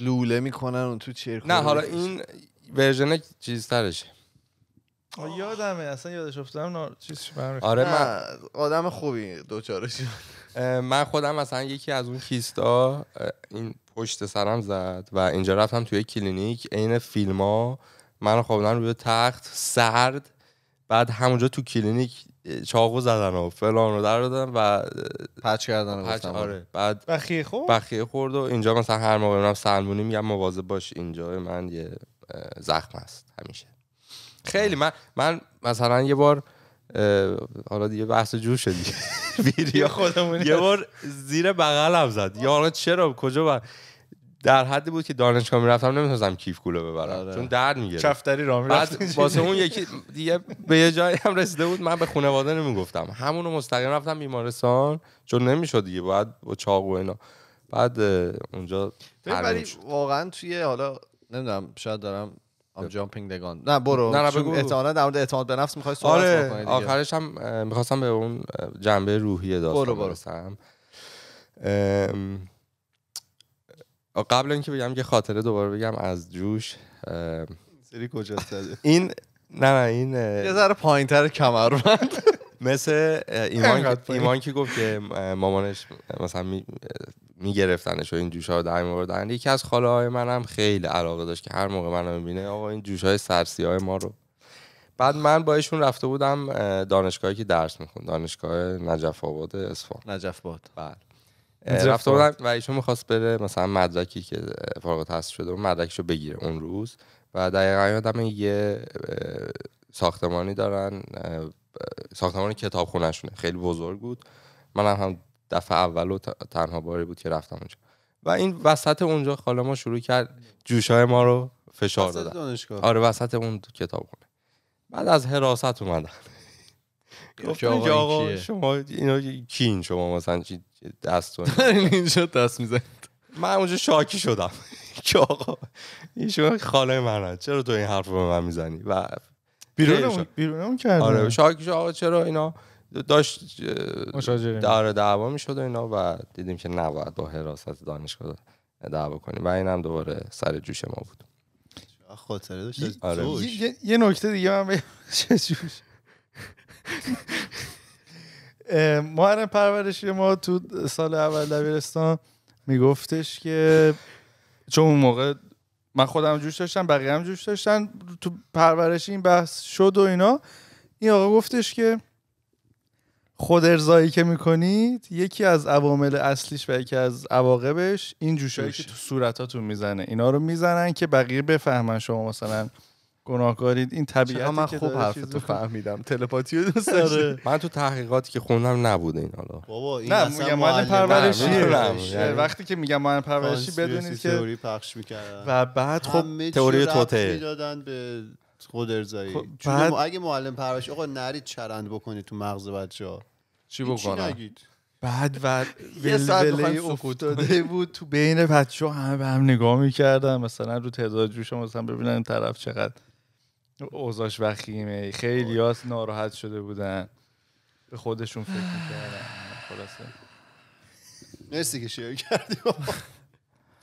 لوله میکنن اون تو چرخ نه حالا این ورژن چیز ترشه یادمه اصلا یادش افتادم آره من آدم خوبی دو من خودم مثلا یکی از اون کیستا این پشت سرم زد و اینجا رفتم توی کلینیک عین فیلما من خوابیدن روی تخت سرد بعد همونجا تو کلینیک چاقو زدن و فلان رو در دادن و پچ کردن و آره. آره بعد بخیه خورد بخیه خورد و اینجا مثلا هر موقع سلمونی میگم مواظب باش اینجا من یه زخم است همیشه خیلی من من مثلا یه بار حالا دیگه بحث جوشه شد ویدیو خودمون یه بار زیر بغلم زد یا حالا چرا کجا در حدی بود که دانشگاه میرفتم نمیتونستم کیف کوله ببرم آره. چون درد میگیره چفتری راه واسه اون یکی دیگه به یه جایی هم رسیده بود من به خانواده نمیگفتم همونو مستقیم رفتم بیمارستان چون نمیشد دیگه باید با چاقو اینا بعد اونجا واقعا توی حالا نمیدونم شاید دارم I'm jumping the gun نه برو نه, نه بگو اعتماد در مورد اعتماد به نفس میخوای صحبت آره. آخرش هم میخواستم به اون جنبه روحی داستان برو برسم قبل اینکه بگم که خاطره دوباره بگم از جوش سری کجا این نه نه این یه ذره پایینتر کمروند مثل ایمان ایمان که گفت که مامانش مثلا میگرفتنش و این جوش ها در میوردن یکی از خاله های منم خیلی علاقه داشت که هر موقع منو میبینه آقا این جوش های سرسی های ما رو بعد من با ایشون رفته بودم دانشگاهی که درس میخوند دانشگاه نجف آباد اصفهان نجف آباد بله رفته بودم و ایشون میخواست بره مثلا مدرکی که فارغ تحصیل شده و رو بگیره اون روز و دقیقا یادم یه ساختمانی دارن ساختمان کتابخونهشونه خیلی بزرگ بود من هم دفعه اول و تنها باری بود که رفتم اونجا و این وسط اونجا خاله ما شروع کرد جوشای ما رو فشار دادن آره وسط اون کتابونه بعد از حراست اومدن آقا شما اینا کی این شما مثلا دست اینجا دست میزنید من اونجا شاکی شدم که آقا شما خاله من چرا تو این حرف رو به من میزنی و بیرون بیرون آره شاکی شد آقا چرا اینا داشت داره دعوا میشد و اینا و دیدیم که نباید با حراست دانشگاه دعوا کنیم و اینم دوباره سر جوش ما بود داشت آره. یه،, نکته دیگه من جوش محرم پرورشی ما تو سال اول دبیرستان میگفتش که چون اون موقع من خودم جوش داشتم بقیه هم جوش داشتن تو پرورشی این بحث شد و اینا این آقا گفتش که خود ارزایی که میکنید یکی از عوامل اصلیش و یکی از عواقبش این جوشایی که تو صورتاتون میزنه اینا رو میزنن که بقیه بفهمن شما مثلا گناهکارید این طبیعتی من خوب خوب تو فهمیدم تلپاتی دوست آره. من تو تحقیقاتی که خوندم نبوده این حالا بابا این نه میگم پرورشی یعنی یعنی وقتی که میگم من پرورشی بدونید که تئوری پخش و بعد خب تئوری توته به قدرزایی خب، بعد... اگه معلم پرورش آقا نرید چرند بکنی تو مغز بچه ها چی بکنم بعد و ولوله داده بود تو بین بچه همه به هم نگاه میکردن مثلا رو تعداد جوش مثلا ببینن این طرف چقدر اوزاش وخیمه خیلی هاست ناراحت شده بودن به خودشون فکر میکردن خلاصه مرسی که شیر کردی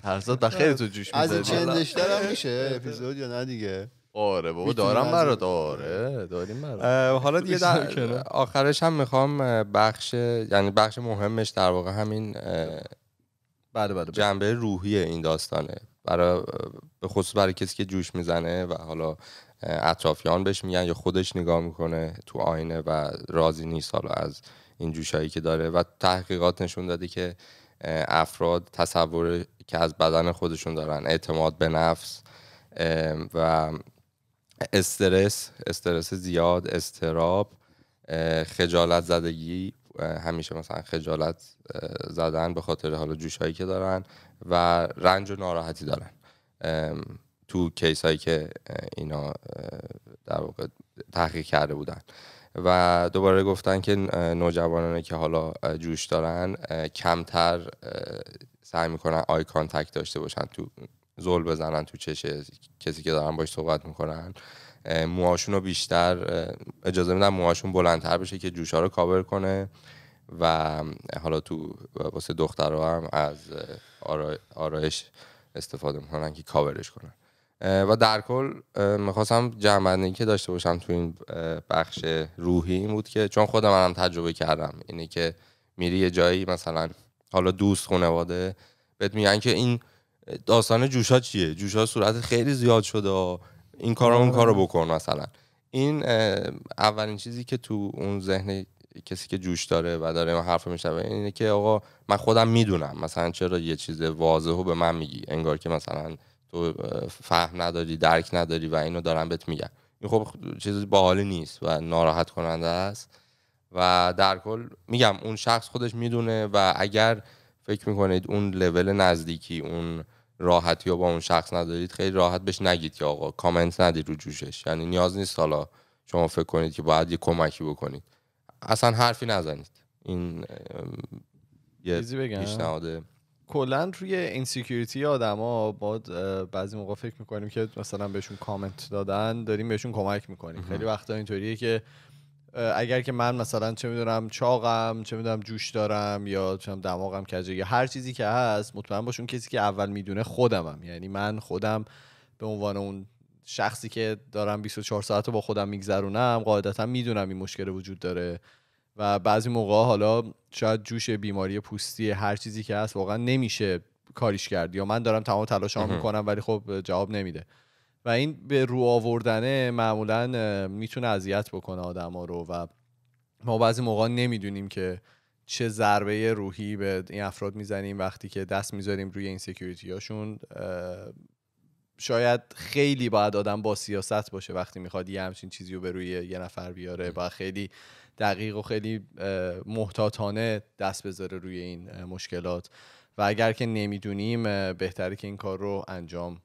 هر خیلی تو جوش میزدی از این چندشتر هم میشه اپیزود یا نه دیگه آره بابا دارم برات آره داریم برات حالا دیگه آخرش هم میخوام بخش یعنی بخش مهمش در واقع همین بله،, بله بله جنبه روحی این داستانه برای به خصوص برای کسی که جوش میزنه و حالا اطرافیان بهش میگن یا خودش نگاه میکنه تو آینه و راضی نیست حالا از این جوشایی که داره و تحقیقات نشون داده که افراد تصور که از بدن خودشون دارن اعتماد به نفس و استرس استرس زیاد استراب خجالت زدگی همیشه مثلا خجالت زدن به خاطر حالا جوشایی که دارن و رنج و ناراحتی دارن تو کیس هایی که اینا در واقع تحقیق کرده بودن و دوباره گفتن که نوجوانانی که حالا جوش دارن کمتر سعی میکنن آی کانتکت داشته باشن تو زل بزنن تو چش کسی که دارن باش صحبت میکنن موهاشون رو بیشتر اجازه میدن موهاشون بلندتر بشه که جوشها رو کاور کنه و حالا تو واسه دخترها هم از آرایش استفاده میکنن که کاورش کنن و در کل میخواستم جمعندگی که داشته باشم تو این بخش روحی این بود که چون خود منم تجربه کردم اینه که میری یه جایی مثلا حالا دوست خانواده بهت میگن که این داستان جوشا چیه جوشا صورت خیلی زیاد شده این کار اون آره. کار رو بکن مثلا این اولین چیزی که تو اون ذهن کسی که جوش داره و داره حرف میشنوه اینه که آقا من خودم میدونم مثلا چرا یه چیز واضح رو به من میگی انگار که مثلا تو فهم نداری درک نداری و اینو دارم بهت میگم این خب چیزی باحالی نیست و ناراحت کننده است و در کل میگم اون شخص خودش میدونه و اگر فکر میکنید اون لول نزدیکی اون راحتی یا با اون شخص ندارید خیلی راحت بهش نگید که آقا کامنت ندید رو جوشش یعنی نیاز نیست حالا شما فکر کنید که باید یه کمکی بکنید اصلا حرفی نزنید این یه پیشنهاده کلا روی انسیکیوریتی آدما ما بعضی موقع فکر میکنیم که مثلا بهشون کامنت دادن داریم بهشون کمک میکنیم خیلی وقتا اینطوریه که اگر که من مثلا چه میدونم چاقم چه میدونم جوش دارم یا چه دماغم کجه یا هر چیزی که هست مطمئن باش اون کسی که اول میدونه خودمم یعنی من خودم به عنوان اون شخصی که دارم 24 ساعت رو با خودم میگذرونم قاعدتا میدونم این مشکل وجود داره و بعضی موقع حالا شاید جوش بیماری پوستی هر چیزی که هست واقعا نمیشه کاریش کرد یا من دارم تمام تلاشام میکنم ولی خب جواب نمیده و این به رو آوردنه معمولا میتونه اذیت بکنه آدما رو و ما بعضی موقع نمیدونیم که چه ضربه روحی به این افراد میزنیم وقتی که دست میذاریم روی این سکیوریتی هاشون شاید خیلی باید آدم با سیاست باشه وقتی میخواد یه همچین چیزی رو به روی یه نفر بیاره و خیلی دقیق و خیلی محتاطانه دست بذاره روی این مشکلات و اگر که نمیدونیم بهتره که این کار رو انجام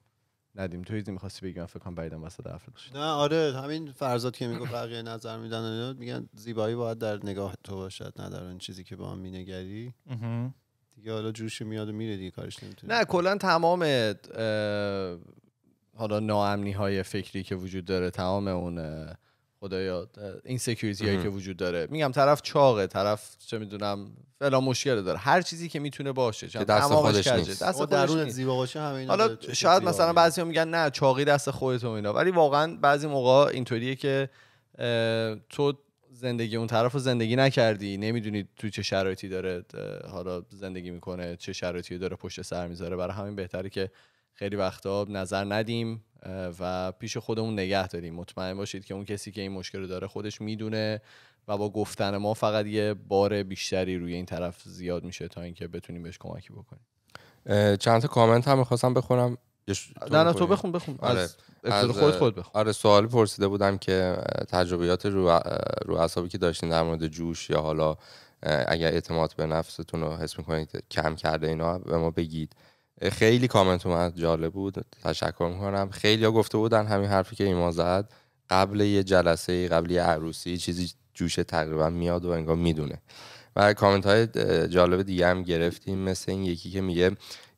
ندیم تو می‌خواستی بگی من فکر کنم واسه وسط بشه نه آره همین فرزاد که میگه بقیه نظر میدن میگن زیبایی باید در نگاه تو باشد نه در اون چیزی که با هم مینگری دیگه حالا جوش میاد و میره دیگه کارش نمیتونه نه کلا تمام حالا ناامنی های فکری که وجود داره تمام اون خدایا این سکیوریتی که وجود داره میگم طرف چاقه طرف چه میدونم فلا مشکل داره هر چیزی که میتونه باشه چون دست خودش نیست دست درون زیبا همین حالا شاید مثلا بعضیا میگن نه چاقی دست خودت و اینا ولی واقعا بعضی موقع اینطوریه که تو زندگی اون طرف رو زندگی نکردی نمیدونی تو چه شرایطی داره حالا زندگی میکنه چه شرایطی داره پشت سر میذاره برای همین بهتره که خیلی وقتا نظر ندیم و پیش خودمون نگه داریم مطمئن باشید که اون کسی که این مشکل رو داره خودش میدونه و با گفتن ما فقط یه بار بیشتری روی این طرف زیاد میشه تا اینکه بتونیم بهش کمکی بکنیم چند تا کامنت هم میخواستم بخونم نه نه تو بخون بخون آره. از, خود خود بخون آره سوالی پرسیده بودم که تجربیات رو رو که داشتین در مورد جوش یا حالا اگر اعتماد به نفستون رو حس میکنید کم کرده اینا به ما بگید خیلی کامنت اومد جالب بود تشکر میکنم خیلی ها گفته بودن همین حرفی که ایما زد قبل یه جلسه قبل یه عروسی چیزی جوش تقریبا میاد و انگار میدونه و کامنت های جالب دیگه هم گرفتیم مثل این یکی که میگه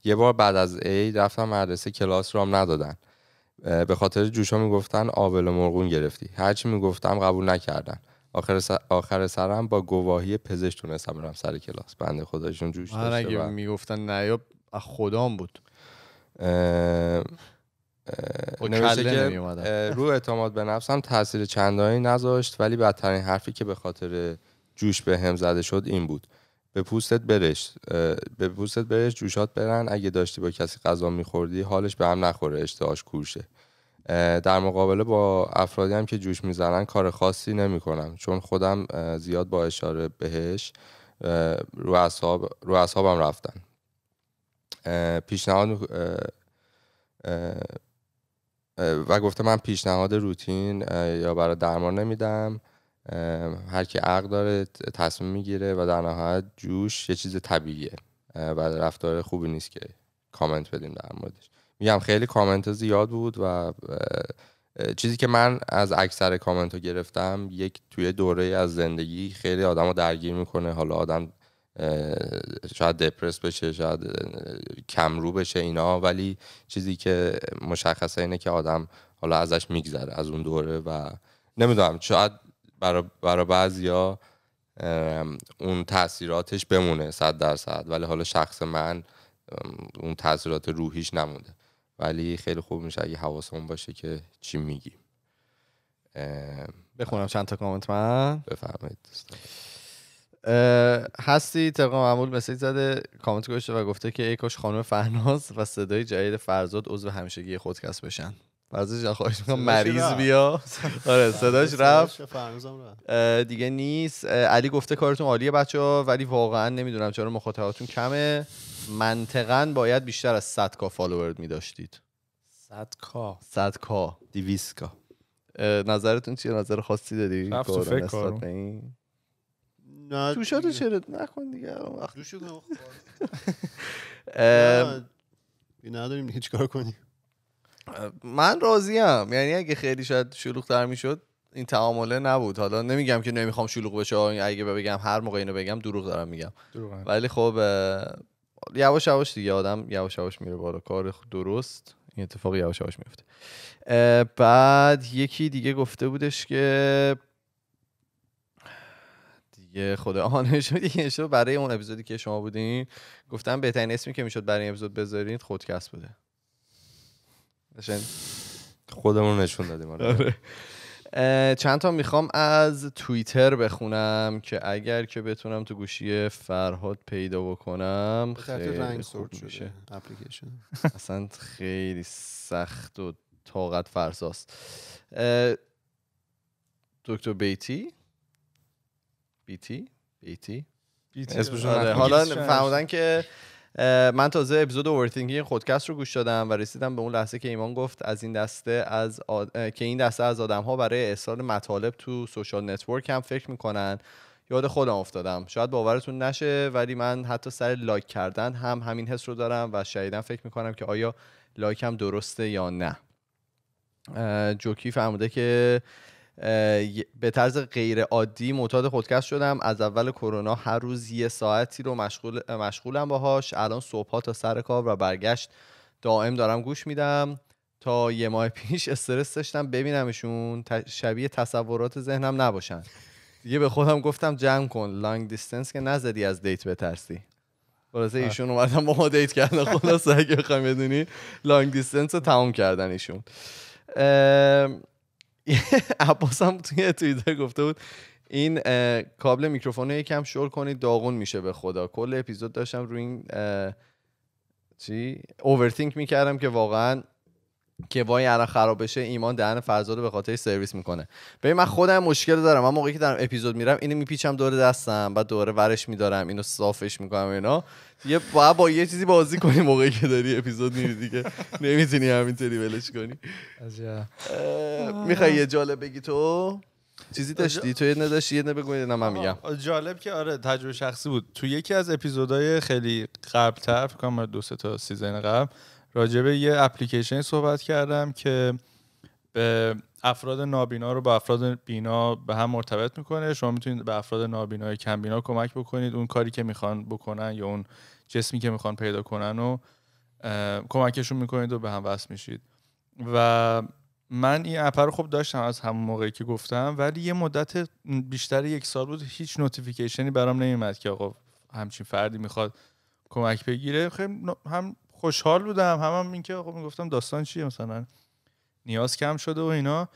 یه بار بعد از عید رفتم مدرسه کلاس رام ندادن به خاطر جوشا میگفتن آبل مرغون گرفتی هرچی میگفتم قبول نکردن آخر, سر... آخر سرم با گواهی پزشک تونستم برم سر کلاس بنده خداشون جوش آره، میگفتن نه خدام بود رو اعتماد به نفسم تاثیر چندانی نذاشت ولی بدترین حرفی که به خاطر جوش به هم زده شد این بود به پوستت برش به پوستت برش جوشات برن اگه داشتی با کسی غذا میخوردی حالش به هم نخوره اشتهاش کورشه در مقابله با افرادی هم که جوش میزنن کار خاصی نمیکنم چون خودم زیاد با اشاره بهش رو اصاب رو رفتن پیشنهاد و گفته من پیشنهاد روتین یا برای درمان نمیدم هر کی عقل داره تصمیم میگیره و در نهایت جوش یه چیز طبیعیه و رفتار خوبی نیست که کامنت بدیم در موردش میگم خیلی کامنت زیاد بود و چیزی که من از اکثر کامنت ها گرفتم یک توی دوره از زندگی خیلی آدم رو درگیر میکنه حالا آدم شاید دپرس بشه شاید رو بشه اینا ولی چیزی که مشخصه اینه که آدم حالا ازش میگذره از اون دوره و نمیدونم شاید برای برا بعضیا اون تاثیراتش بمونه صد صد ولی حالا شخص من اون تاثیرات روحیش نمونده ولی خیلی خوب میشه اگه حواسمون باشه که چی میگیم بخونم چند تا کامنت من بفرمایید دوستان هستی طبق معمول مسیج زده کامنت گذاشته و گفته که ای کاش خانم فرناز و صدای جدید فرزاد عضو همیشگی خودکست بشن جان خواهش میکنم مریض بیا آره صداش رفت دیگه نیست علی گفته کارتون عالیه بچه ها ولی واقعا نمیدونم چرا مخاطباتون کمه منطقا باید بیشتر از 100 کا فالوور داشتید. 100 کا 100 کا 200 کا نظرتون چیه نظر خاصی دادی رفت فکر نه دوشاتو چرا نکن دیگه وقت دوشو کن خب. نداریم هیچ کار کنیم من راضیم یعنی اگه خیلی شاید شلوغ تر میشد این تعامله نبود حالا نمیگم که نمیخوام شلوغ بشه اگه بگم هر موقع اینو بگم دروغ دارم میگم ولی خب یواش یواش دیگه آدم یواش یواش میره بالا کار درست این اتفاق یواش یواش میفته بعد یکی دیگه گفته بودش که دیگه خدا برای اون اپیزودی که شما بودین گفتم بهترین اسمی که میشد برای این اپیزود بذارین خودکس بوده خودمون نشون دادیم آره. آره. چند تا میخوام از توییتر بخونم که اگر که بتونم تو گوشی فرهاد پیدا بکنم خیلی رنگ خوب میشه اپلیکیشن اصلا خیلی سخت و طاقت فرساست دکتر بیتی بیتی بیتی اسمشون آره. حالا که من تازه اپیزود این خودکست رو گوش دادم و رسیدم به اون لحظه که ایمان گفت از این دسته از که این دسته از آدم ها برای ارسال مطالب تو سوشال نتورک هم فکر میکنن یاد خودم افتادم شاید باورتون نشه ولی من حتی سر لایک کردن هم همین حس رو دارم و شاید فکر میکنم که آیا لایک هم درسته یا نه جوکی فرموده که به طرز غیر عادی معتاد خودکست شدم از اول کرونا هر روز یه ساعتی رو مشغول مشغولم باهاش الان صبحها تا سر کار و برگشت دائم دارم گوش میدم تا یه ماه پیش استرس داشتم ببینمشون شبیه تصورات ذهنم نباشن دیگه به خودم گفتم جمع کن لانگ دیستنس که نزدی از دیت بترسی خلاصه ایشون اومدن با ما دیت کردن خلاصه اگه بخوایم بدونی لانگ دیستنس رو تمام کردن ایشون عباسم هم توی توییتر گفته بود این کابل میکروفون یکم شل کنید داغون میشه به خدا کل اپیزود داشتم روی این چی اوورتینک میکردم که واقعا که وای الان خراب بشه ایمان دهن فرزاد رو به خاطر سرویس میکنه ببین من خودم مشکل دارم من موقعی که دارم اپیزود میرم اینو میپیچم دور دستم بعد دوره ورش میدارم اینو صافش میکنم اینا یه باید با یه چیزی بازی کنی موقعی که داری اپیزود میری دیگه نمیتونی همینطوری ولش کنی میخوای یه جالب بگی تو چیزی داشتی تو یه نداشتی یه بگو نه من میگم جالب که آره تجربه شخصی بود تو یکی از اپیزودهای خیلی قبل فکر کنم دو سه تا سیزن قبل راجبه یه اپلیکیشن صحبت کردم که به افراد نابینا رو با افراد بینا به هم مرتبط میکنه شما میتونید به افراد نابینا کم بینا کمک بکنید اون کاری که میخوان بکنن یا اون جسمی که میخوان پیدا کنن و کمکشون میکنید و به هم وصل میشید و من این اپ رو خب داشتم از همون موقعی که گفتم ولی یه مدت بیشتر یک سال بود هیچ نوتیفیکیشنی برام نمیومد که آقا همچین فردی میخواد کمک بگیره خیلی هم خوشحال بودم هم, هم اینکه خب میگفتم داستان چیه مثلا نیاز کم شده و اینا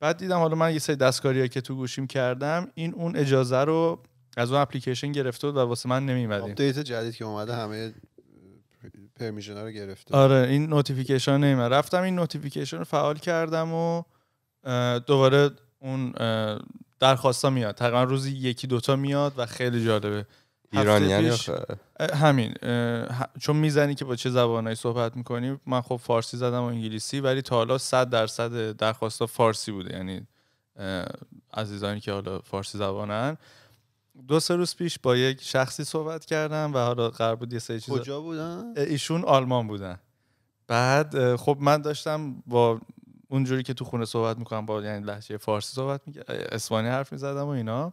بعد دیدم حالا من یه سری دستکاریایی که تو گوشیم کردم این اون اجازه رو از اون اپلیکیشن گرفته بود و واسه من نمیمدیم آپدیت جدید که اومده همه پرمیشن رو گرفته آره این نوتیفیکیشن نمیمد رفتم این نوتیفیکیشن رو فعال کردم و دوباره اون درخواستا میاد تقریبا روزی یکی دوتا میاد و خیلی جالبه ایرانیان همین چون میزنی که با چه زبانایی صحبت میکنی من خب فارسی زدم و انگلیسی ولی تا حالا صد درصد درخواستا فارسی بوده یعنی عزیزانی که حالا فارسی زبانن دو سه روز پیش با یک شخصی صحبت کردم و حالا قرار بود یه سه چیز کجا بودن ایشون آلمان بودن بعد خب من داشتم با اونجوری که تو خونه صحبت میکنم با یعنی لهجه فارسی صحبت میکنم اسپانی حرف میزدم و اینا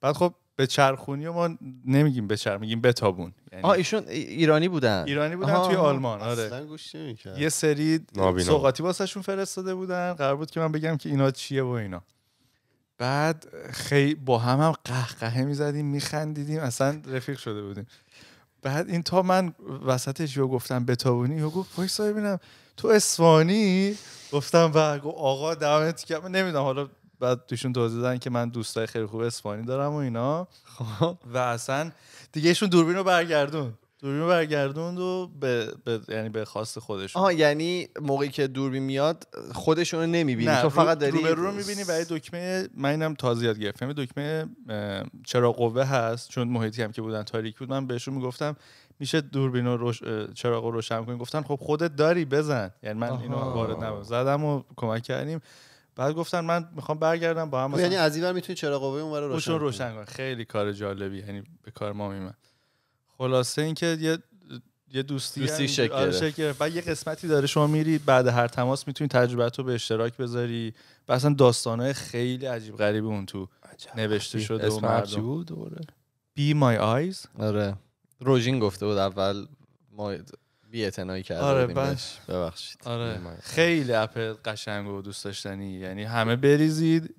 بعد خب به چرخونی ما نمیگیم به چرخ میگیم بتابون یعنی آه ایشون ایرانی بودن ایرانی بودن توی آلمان آره یه سری سوغاتی واسهشون فرستاده بودن قرار بود که من بگم که اینا چیه و اینا بعد خیلی با هم هم قهقهه میزدیم میخندیدیم اصلا رفیق شده بودیم بعد این تا من وسطش یو گفتم بتابونی یو گفت وایسا ببینم تو اسوانی گفتم و بله. آقا دمت که نمیدونم حالا بعد توشون توضیح دادن که من دوستای خیلی خوب اسپانی دارم و اینا خب. و اصلا دیگه ایشون دوربین رو برگردون دوربین رو برگردوند و به, به یعنی به خواست خودشون آها یعنی موقعی که دوربین میاد خودشون رو نمیبینی تو فقط داری رو, رو میبینی برای دکمه من اینم تازه یاد گرفتم دکمه چرا قوه هست چون محیطی هم که بودن تاریک بود من بهشون میگفتم میشه دوربین رو روش... چراغ رو روشن کنیم گفتن خب خودت داری بزن یعنی من اینو وارد نبود زدم و کمک کردیم بعد گفتن من میخوام برگردم با هم یعنی از اینور میتونی چراغ قوه اون رو روشن, روشن کنی خیلی کار جالبی یعنی به کار ما میمن خلاصه اینکه یه یه دوستی, دوستی یعنی آره، شکل گرفت بعد یه قسمتی داره شما میری بعد هر تماس میتونی تجربه رو به اشتراک بذاری و اصلا داستانهای خیلی عجیب غریبی اون تو نوشته شده اسم چی بود بی Be My آره روژین گفته بود اول ما بی کرده آره بله. ببخشید آره. خیلی اپ قشنگ و دوست داشتنی یعنی همه بریزید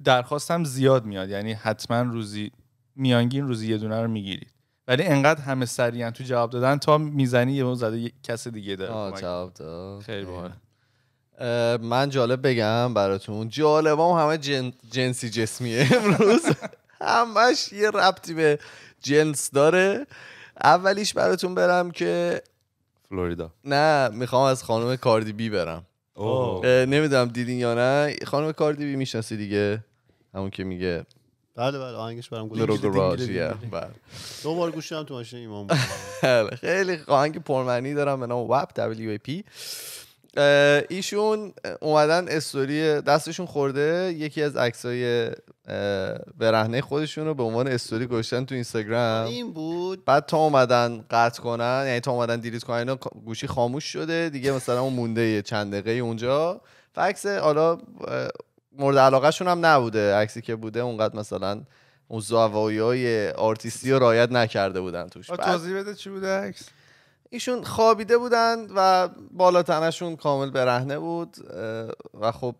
هم زیاد میاد یعنی حتما روزی میانگین روزی یه دونه رو میگیرید ولی انقدر همه سریعا تو جواب دادن تا میزنی یه اون زده کس دیگه داره جواب داد خیلی باحال من جالب بگم براتون جالبام همه جنسی جسمیه امروز همش یه ربطی به جنس داره اولیش براتون برم که فلوریدا نه میخوام از خانم کاردی بی برم نمیدونم دیدین یا نه خانم کاردی بی میشناسی دیگه همون که میگه بله بله آهنگش برام گوش بله. دو بار گوش تو ماشین ایمان بله. خیلی آهنگ پرمنی دارم به نام وپ دبلیو پی ایشون اومدن استوری دستشون خورده یکی از عکسای برهنه خودشون رو به عنوان استوری گذاشتن تو اینستاگرام این بود بعد تا اومدن قطع کنن یعنی تا اومدن دیلیت کنن گوشی خاموش شده دیگه مثلا اون مونده چند دقیقه اونجا فکس حالا مورد علاقه شون هم نبوده عکسی که بوده اونقدر مثلا اون زوایای های آرتیستی رو رایت نکرده بودن توش توضیح بده چی بوده عکس ایشون خوابیده بودند و بالا تنشون کامل برهنه بود و خب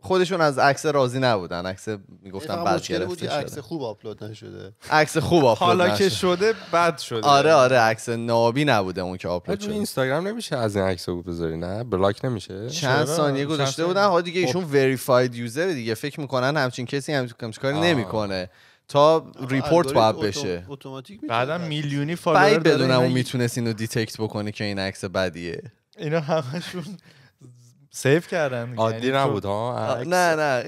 خودشون از عکس راضی نبودن عکس میگفتن بد گرفته عکس خوب آپلود نشده عکس خوب آپلود حالا که شده بد شده آره آره عکس نابی نبوده اون که آپلود شده اینستاگرام نمیشه از این عکس رو بذاری نه بلاک نمیشه چند ثانیه گذاشته بودن حالا دیگه ایشون وریفاید خب. یوزر دیگه فکر میکنن همچین کسی همچین کاری نمیکنه تا ریپورت باید بشه بعدا میلیونی فالوور بدونم اون میتونست اینو دیتکت بکنه که این عکس بدیه اینا همشون سیف کردن عادی یعنی نبود ها نه نه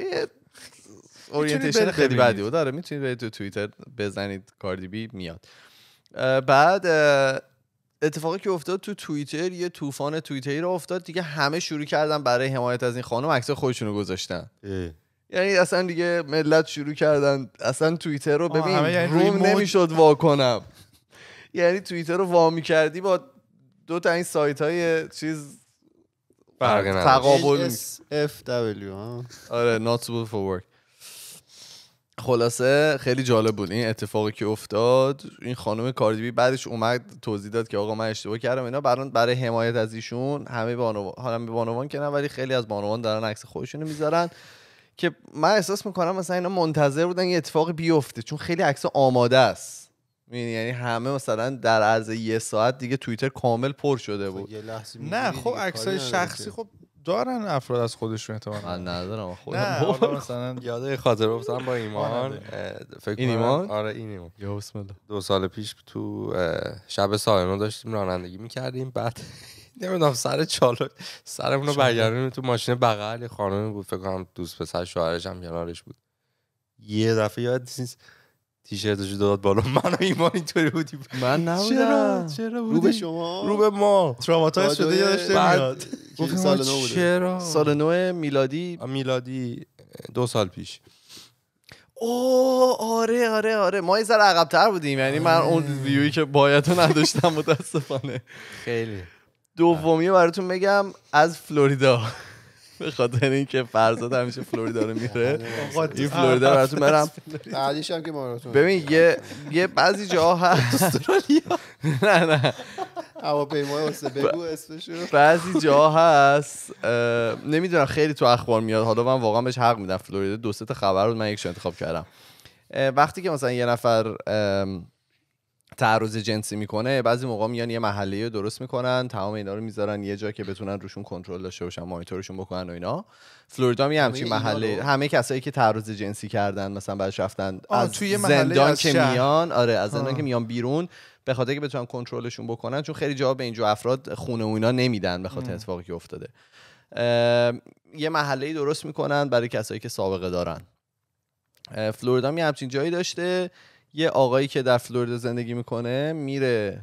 اورینتیشن خیلی بدی بود داره میتونید به تو توییتر بزنید کاردی بی میاد بعد اتفاقی که افتاد تو توییتر یه طوفان توییتری رو افتاد دیگه همه شروع کردن برای حمایت از این خانم عکس خودشونو گذاشتن یعنی اصلا دیگه ملت شروع کردن اصلا توییتر رو ببین یعنی روم نمیشد کنم یعنی توییتر رو وا میکردی با دو تا این سایت های چیز تقابل دبلیو آره not suitable for خلاصه خیلی جالب بود این اتفاقی که افتاد این خانم کاردیبی بعدش اومد توضیح داد که آقا من اشتباه کردم اینا برای برای حمایت از ایشون همه بانوان همه بانوان که نه ولی خیلی از بانوان دارن عکس خودشونو میذارن که من احساس میکنم مثلا اینا منتظر بودن یه اتفاقی بیفته چون خیلی عکس آماده است یعنی همه مثلا در عرض یه ساعت دیگه توییتر کامل پر شده خب، بود نه خب عکسای شخصی خب دارن افراد از خودشون احتمالاً من ندارم خودم مثلا یاد خاطر افتادم با خب، ایمان خب، فکر این ایمان آره این ایمان یا بسم الله دو سال پیش تو شب سالنا داشتیم رانندگی میکردیم بعد نمیدونم سر چالو سرمون رو برگردون تو ماشین بغل خانم بود فکر کنم دوست پسر شوهرش هم کنارش بود یه دفعه یاد نیست تیشرتش داد بالا من و ایمان اینطوری بودیم من نبودم چرا چرا بودی؟ رو به شما رو به ما تروماتایز شده یادش میاد سال نو چرا سال نو میلادی میلادی دو سال پیش او آره آره آره ما یه ذره عقب‌تر بودیم یعنی من آره. اون ویویی که باید نداشتم متاسفانه خیلی دومی براتون بگم از فلوریدا به خاطر اینکه فرزاد همیشه فلوریدا رو میره این فلوریدا براتون برم بعدیش هم که ماراتون ببین یه یه بعضی جاها هست استرالیا نه نه هواپیما واسه بگو اسمشو بعضی جاها هست نمیدونم خیلی تو اخبار میاد حالا من واقعا بهش حق میدم فلوریدا دو سه تا خبر رو من یکشو انتخاب کردم وقتی که مثلا یه نفر تعرض جنسی میکنه بعضی موقع میان یه محله رو درست میکنن تمام اینا رو میذارن یه جا که بتونن روشون کنترل داشته باشن مانیتورشون بکنن و اینا فلوریدا می همچین محله همه کسایی که تعرض جنسی کردن مثلا بعدش رفتن از توی زندان از که شهر. میان آره از زندان آه. که میان بیرون به خاطر که بتونن کنترلشون بکنن چون خیلی جواب به اینجا افراد خونه و اینا نمیدن به خاطر اتفاقی افتاده یه محله درست میکنن برای کسایی که سابقه دارن فلوریدا می همچین جایی داشته یه آقایی که در فلوریدا زندگی میکنه میره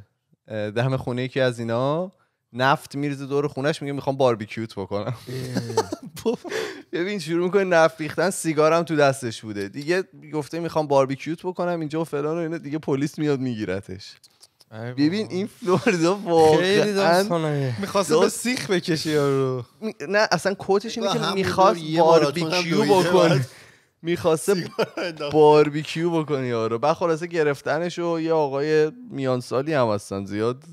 دم خونه یکی از اینا نفت میریزه دور خونش میگه میخوام باربیکیوت بکنم ببین شروع میکنه نفت ریختن سیگارم تو دستش بوده دیگه گفته میخوام باربیکیوت بکنم اینجا و فلان و اینا دیگه پلیس میاد میگیرتش ببین این فلوریدا واقعا میخواسته به سیخ بکشه یارو نه اصلا کوتش اینه که میخواست باربیکیو بکنه میخواسته باربیکیو بکنی آره بعد خلاصه گرفتنش و یه آقای میانسالی هم هستن زیاد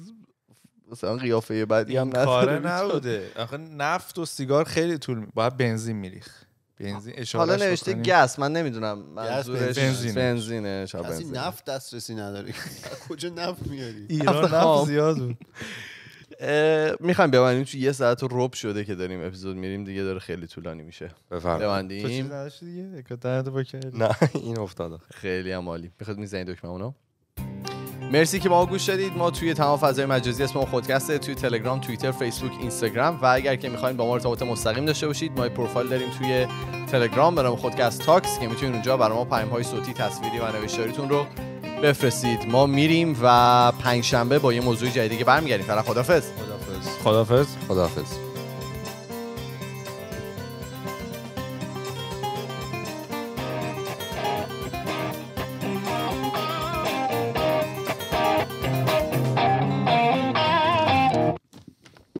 مثلا قیافه بدی هم نداره نبوده آخه نفت و سیگار خیلی طول باید بنزین میریخ بنزین حالا نوشته گس من نمیدونم منظورش بنزین بنزینه نفت دسترسی نداری کجا نفت میاری ایران نفت زیاد بود میخوایم ببندیم چون یه ساعت رب شده که داریم اپیزود میریم دیگه داره خیلی طولانی میشه بفرمایید ببندیم تو دیگه نه این افتاده. خیلی هم عالی میخواد میزنید دکمه اونو مرسی که ما گوش دادید ما توی تمام فضای مجازی اسم ما خودکسته توی تلگرام توییتر فیسبوک اینستاگرام و اگر که میخواین با ما ارتباط مستقیم داشته باشید ما پروفایل داریم توی تلگرام به نام خودکست تاکس که میتونید اونجا برای ما پیام های صوتی تصویری و نوشتاریتون رو بفرستید ما میریم و پنجشنبه با یه موضوع جدیدی که برمیگردیم فعلا خدافظ خدافظ خدافظ خدافظ